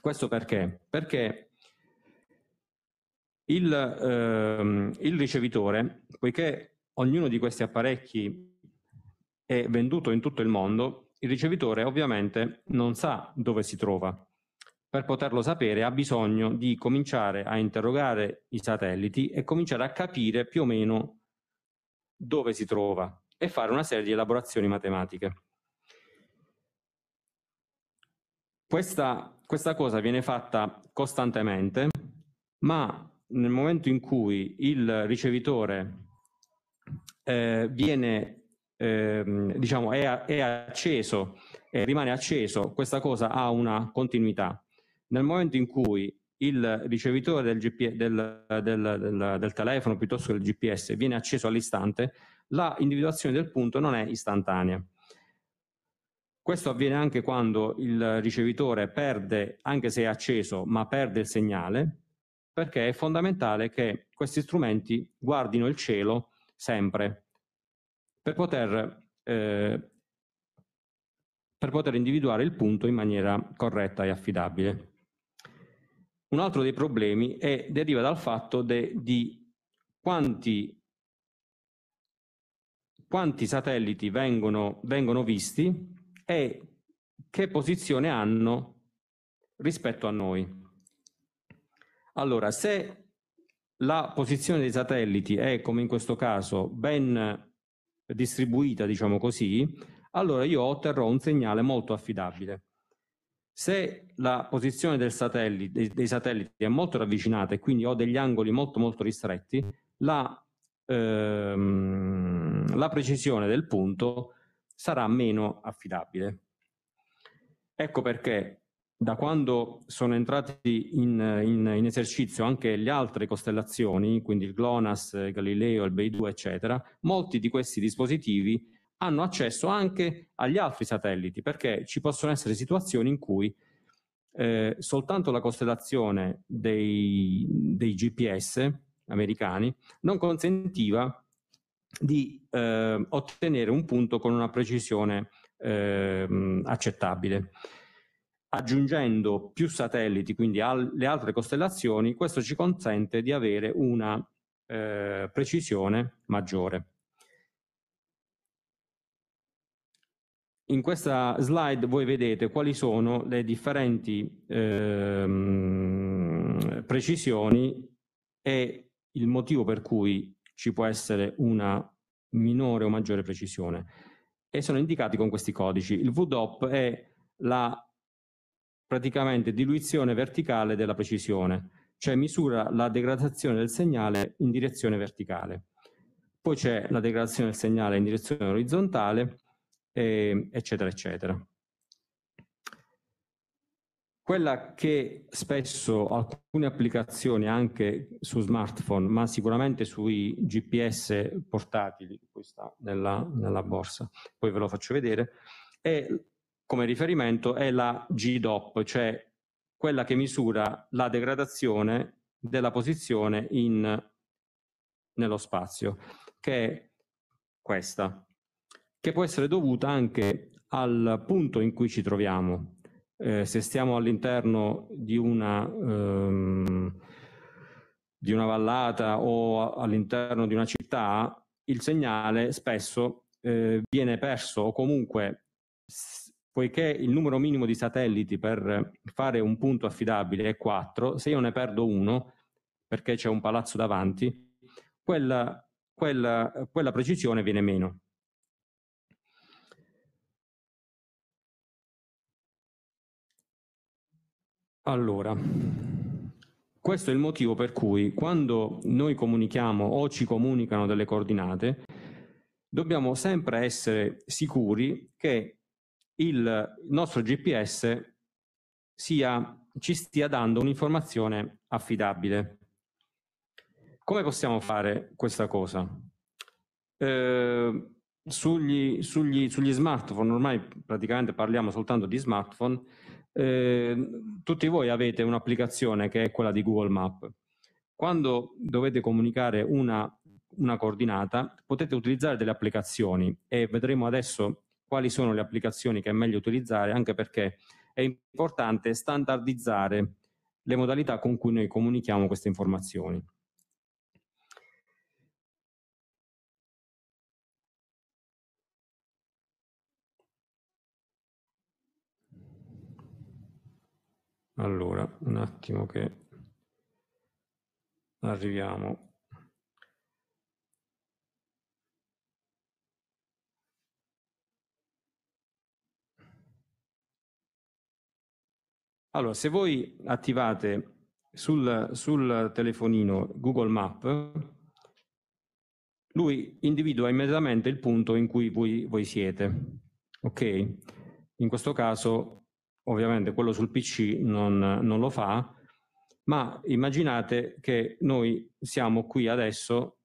Questo perché? Perché il, ehm, il ricevitore, poiché ognuno di questi apparecchi è venduto in tutto il mondo, il ricevitore ovviamente non sa dove si trova. Per poterlo sapere ha bisogno di cominciare a interrogare i satelliti e cominciare a capire più o meno dove si trova e fare una serie di elaborazioni matematiche. Questa, questa cosa viene fatta costantemente, ma nel momento in cui il ricevitore eh, viene ehm, diciamo, è, è acceso, e eh, rimane acceso, questa cosa ha una continuità. Nel momento in cui il ricevitore del, GPS, del, del, del telefono piuttosto che del GPS viene acceso all'istante, la individuazione del punto non è istantanea. Questo avviene anche quando il ricevitore perde, anche se è acceso, ma perde il segnale, perché è fondamentale che questi strumenti guardino il cielo sempre, per poter, eh, per poter individuare il punto in maniera corretta e affidabile. Un altro dei problemi è, deriva dal fatto de, di quanti, quanti satelliti vengono, vengono visti e che posizione hanno rispetto a noi. Allora, se la posizione dei satelliti è, come in questo caso, ben distribuita, diciamo così, allora io otterrò un segnale molto affidabile. Se la posizione satelli, dei, dei, satelliti è molto ravvicinata e quindi ho degli angoli molto molto ristretti, la, ehm, la precisione del punto sarà meno affidabile. Ecco perché da quando sono entrati in, in, in, esercizio anche le altre costellazioni, quindi il GLONASS, Galileo, il BI2, eccetera, molti di questi dispositivi hanno accesso anche agli altri satelliti, perché ci possono essere situazioni in cui eh, soltanto la costellazione dei, dei, GPS americani non consentiva di eh, ottenere un punto con una precisione eh, accettabile aggiungendo più satelliti, quindi alle altre costellazioni, questo ci consente di avere una eh, precisione maggiore. In questa slide voi vedete quali sono le differenti ehm, precisioni e il motivo per cui ci può essere una minore o maggiore precisione e sono indicati con questi codici. Il VDOP è la praticamente diluizione verticale della precisione, cioè misura la degradazione del segnale in direzione verticale. Poi c'è la degradazione del segnale in direzione orizzontale, eh, eccetera, eccetera. Quella che spesso alcune applicazioni anche su smartphone, ma sicuramente sui GPS portatili, questa nella, nella borsa, poi ve lo faccio vedere, è come riferimento è la GDOP, cioè quella che misura la degradazione della posizione in, nello spazio, che è questa, che può essere dovuta anche al punto in cui ci troviamo. Eh, se stiamo all'interno di una... Ehm, di una vallata o all'interno di una città, il segnale spesso eh, viene perso o comunque poiché il numero minimo di satelliti per fare un punto affidabile è 4, se io ne perdo uno perché c'è un palazzo davanti, quella, quella, quella precisione viene meno. Allora, questo è il motivo per cui quando noi comunichiamo o ci comunicano delle coordinate, dobbiamo sempre essere sicuri che il nostro GPS sia, ci stia dando un'informazione affidabile. Come possiamo fare questa cosa? Eh, sugli, sugli, sugli, smartphone, ormai praticamente parliamo soltanto di smartphone, eh, tutti voi avete un'applicazione che è quella di Google Map. Quando dovete comunicare una, una coordinata potete utilizzare delle applicazioni e vedremo adesso quali sono le applicazioni che è meglio utilizzare, anche perché è importante standardizzare le modalità con cui noi comunichiamo queste informazioni. Allora, un attimo che arriviamo Allora, se voi attivate sul, sul telefonino Google Map, lui individua immediatamente il punto in cui voi, voi, siete. Ok? In questo caso, ovviamente, quello sul PC non, non lo fa, ma immaginate che noi siamo qui adesso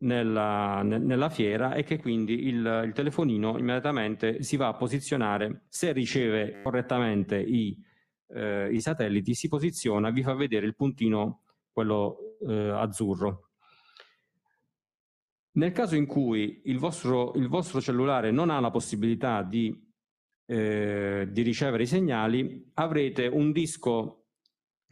nella, nella, fiera e che quindi il, il, telefonino immediatamente si va a posizionare, se riceve correttamente i, eh, i satelliti, si posiziona, e vi fa vedere il puntino, quello eh, azzurro. Nel caso in cui il vostro, il vostro cellulare non ha la possibilità di, eh, di ricevere i segnali, avrete un disco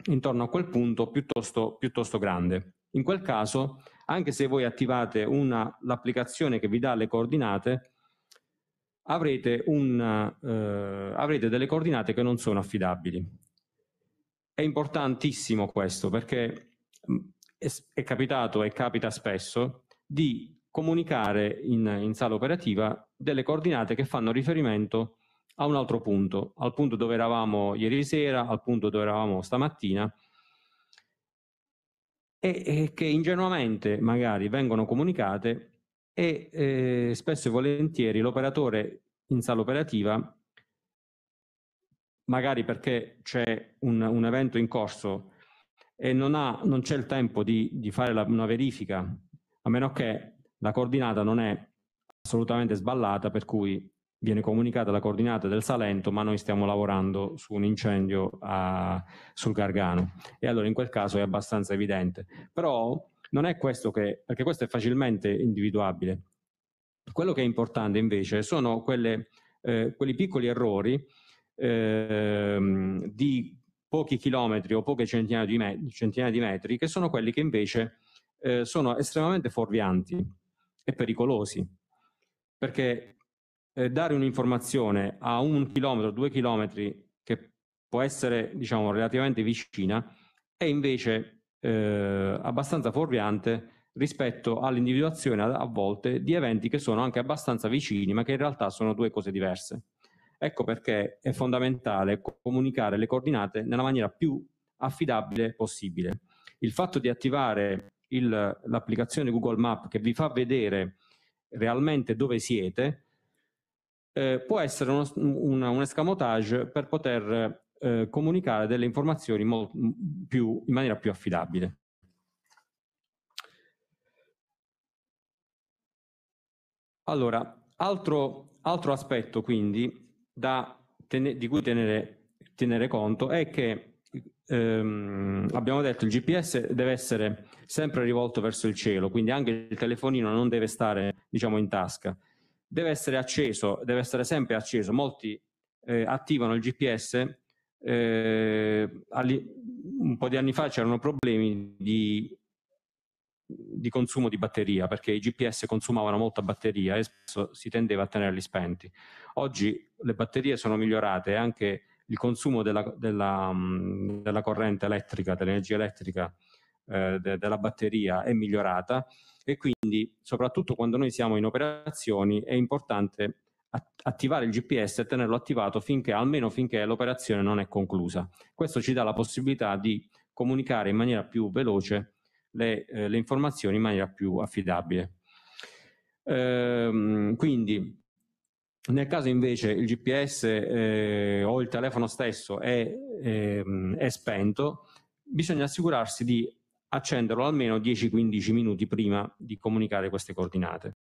intorno a quel punto piuttosto, piuttosto grande. In quel caso, anche se voi attivate l'applicazione che vi dà le coordinate, avrete, una, eh, avrete delle coordinate che non sono affidabili. È importantissimo questo perché mm, è capitato e capita spesso di comunicare in, in, sala operativa delle coordinate che fanno riferimento a un altro punto, al punto dove eravamo ieri sera, al punto dove eravamo stamattina e, e che ingenuamente magari vengono comunicate e eh, spesso e volentieri l'operatore in sala operativa, magari perché c'è un, un, evento in corso e non, c'è il tempo di, di fare la, una verifica, a meno che la coordinata non è assolutamente sballata, per cui viene comunicata la coordinata del Salento, ma noi stiamo lavorando su un incendio a, sul Gargano. E allora in quel caso è abbastanza evidente. Però non è questo che, perché questo è facilmente individuabile. Quello che è importante invece sono quelle, eh, quelli piccoli errori eh, di pochi chilometri o poche centinaia di, me- centinaia di, metri, che sono quelli che invece eh, sono estremamente fuorvianti e pericolosi, perché eh, dare un'informazione a un chilometro, due chilometri, che può essere diciamo, relativamente vicina, è invece eh, abbastanza fuorviante rispetto all'individuazione a, volte di eventi che sono anche abbastanza vicini, ma che in realtà sono due cose diverse. Ecco perché è fondamentale comunicare le coordinate nella maniera più affidabile possibile. Il fatto di attivare l'applicazione Google Map che vi fa vedere realmente dove siete eh, può essere uno, un, un escamotage per poter eh, comunicare delle informazioni più, in maniera più affidabile. Allora, altro, altro aspetto quindi da, di cui tenere, tenere, conto è che ehm, abbiamo detto il GPS deve essere sempre rivolto verso il cielo, quindi anche il telefonino non deve stare diciamo in tasca deve essere acceso, deve essere sempre acceso. Molti eh, attivano il GPS, eh, un po' di anni fa c'erano problemi di, di, consumo di batteria perché i GPS consumavano molta batteria e spesso si tendeva a tenerli spenti. Oggi le batterie sono migliorate e anche il consumo della, della, della corrente elettrica, dell'energia elettrica eh, de, della batteria è migliorata e quindi soprattutto quando noi siamo in operazioni è importante attivare il GPS e tenerlo attivato finché, almeno finché l'operazione non è conclusa. Questo ci dà la possibilità di comunicare in maniera più veloce le, eh, le informazioni in maniera più affidabile. Ehm, quindi nel caso invece il GPS eh, o il telefono stesso è, eh, è spento, bisogna assicurarsi di accenderlo almeno 10-15 minuti prima di comunicare queste coordinate.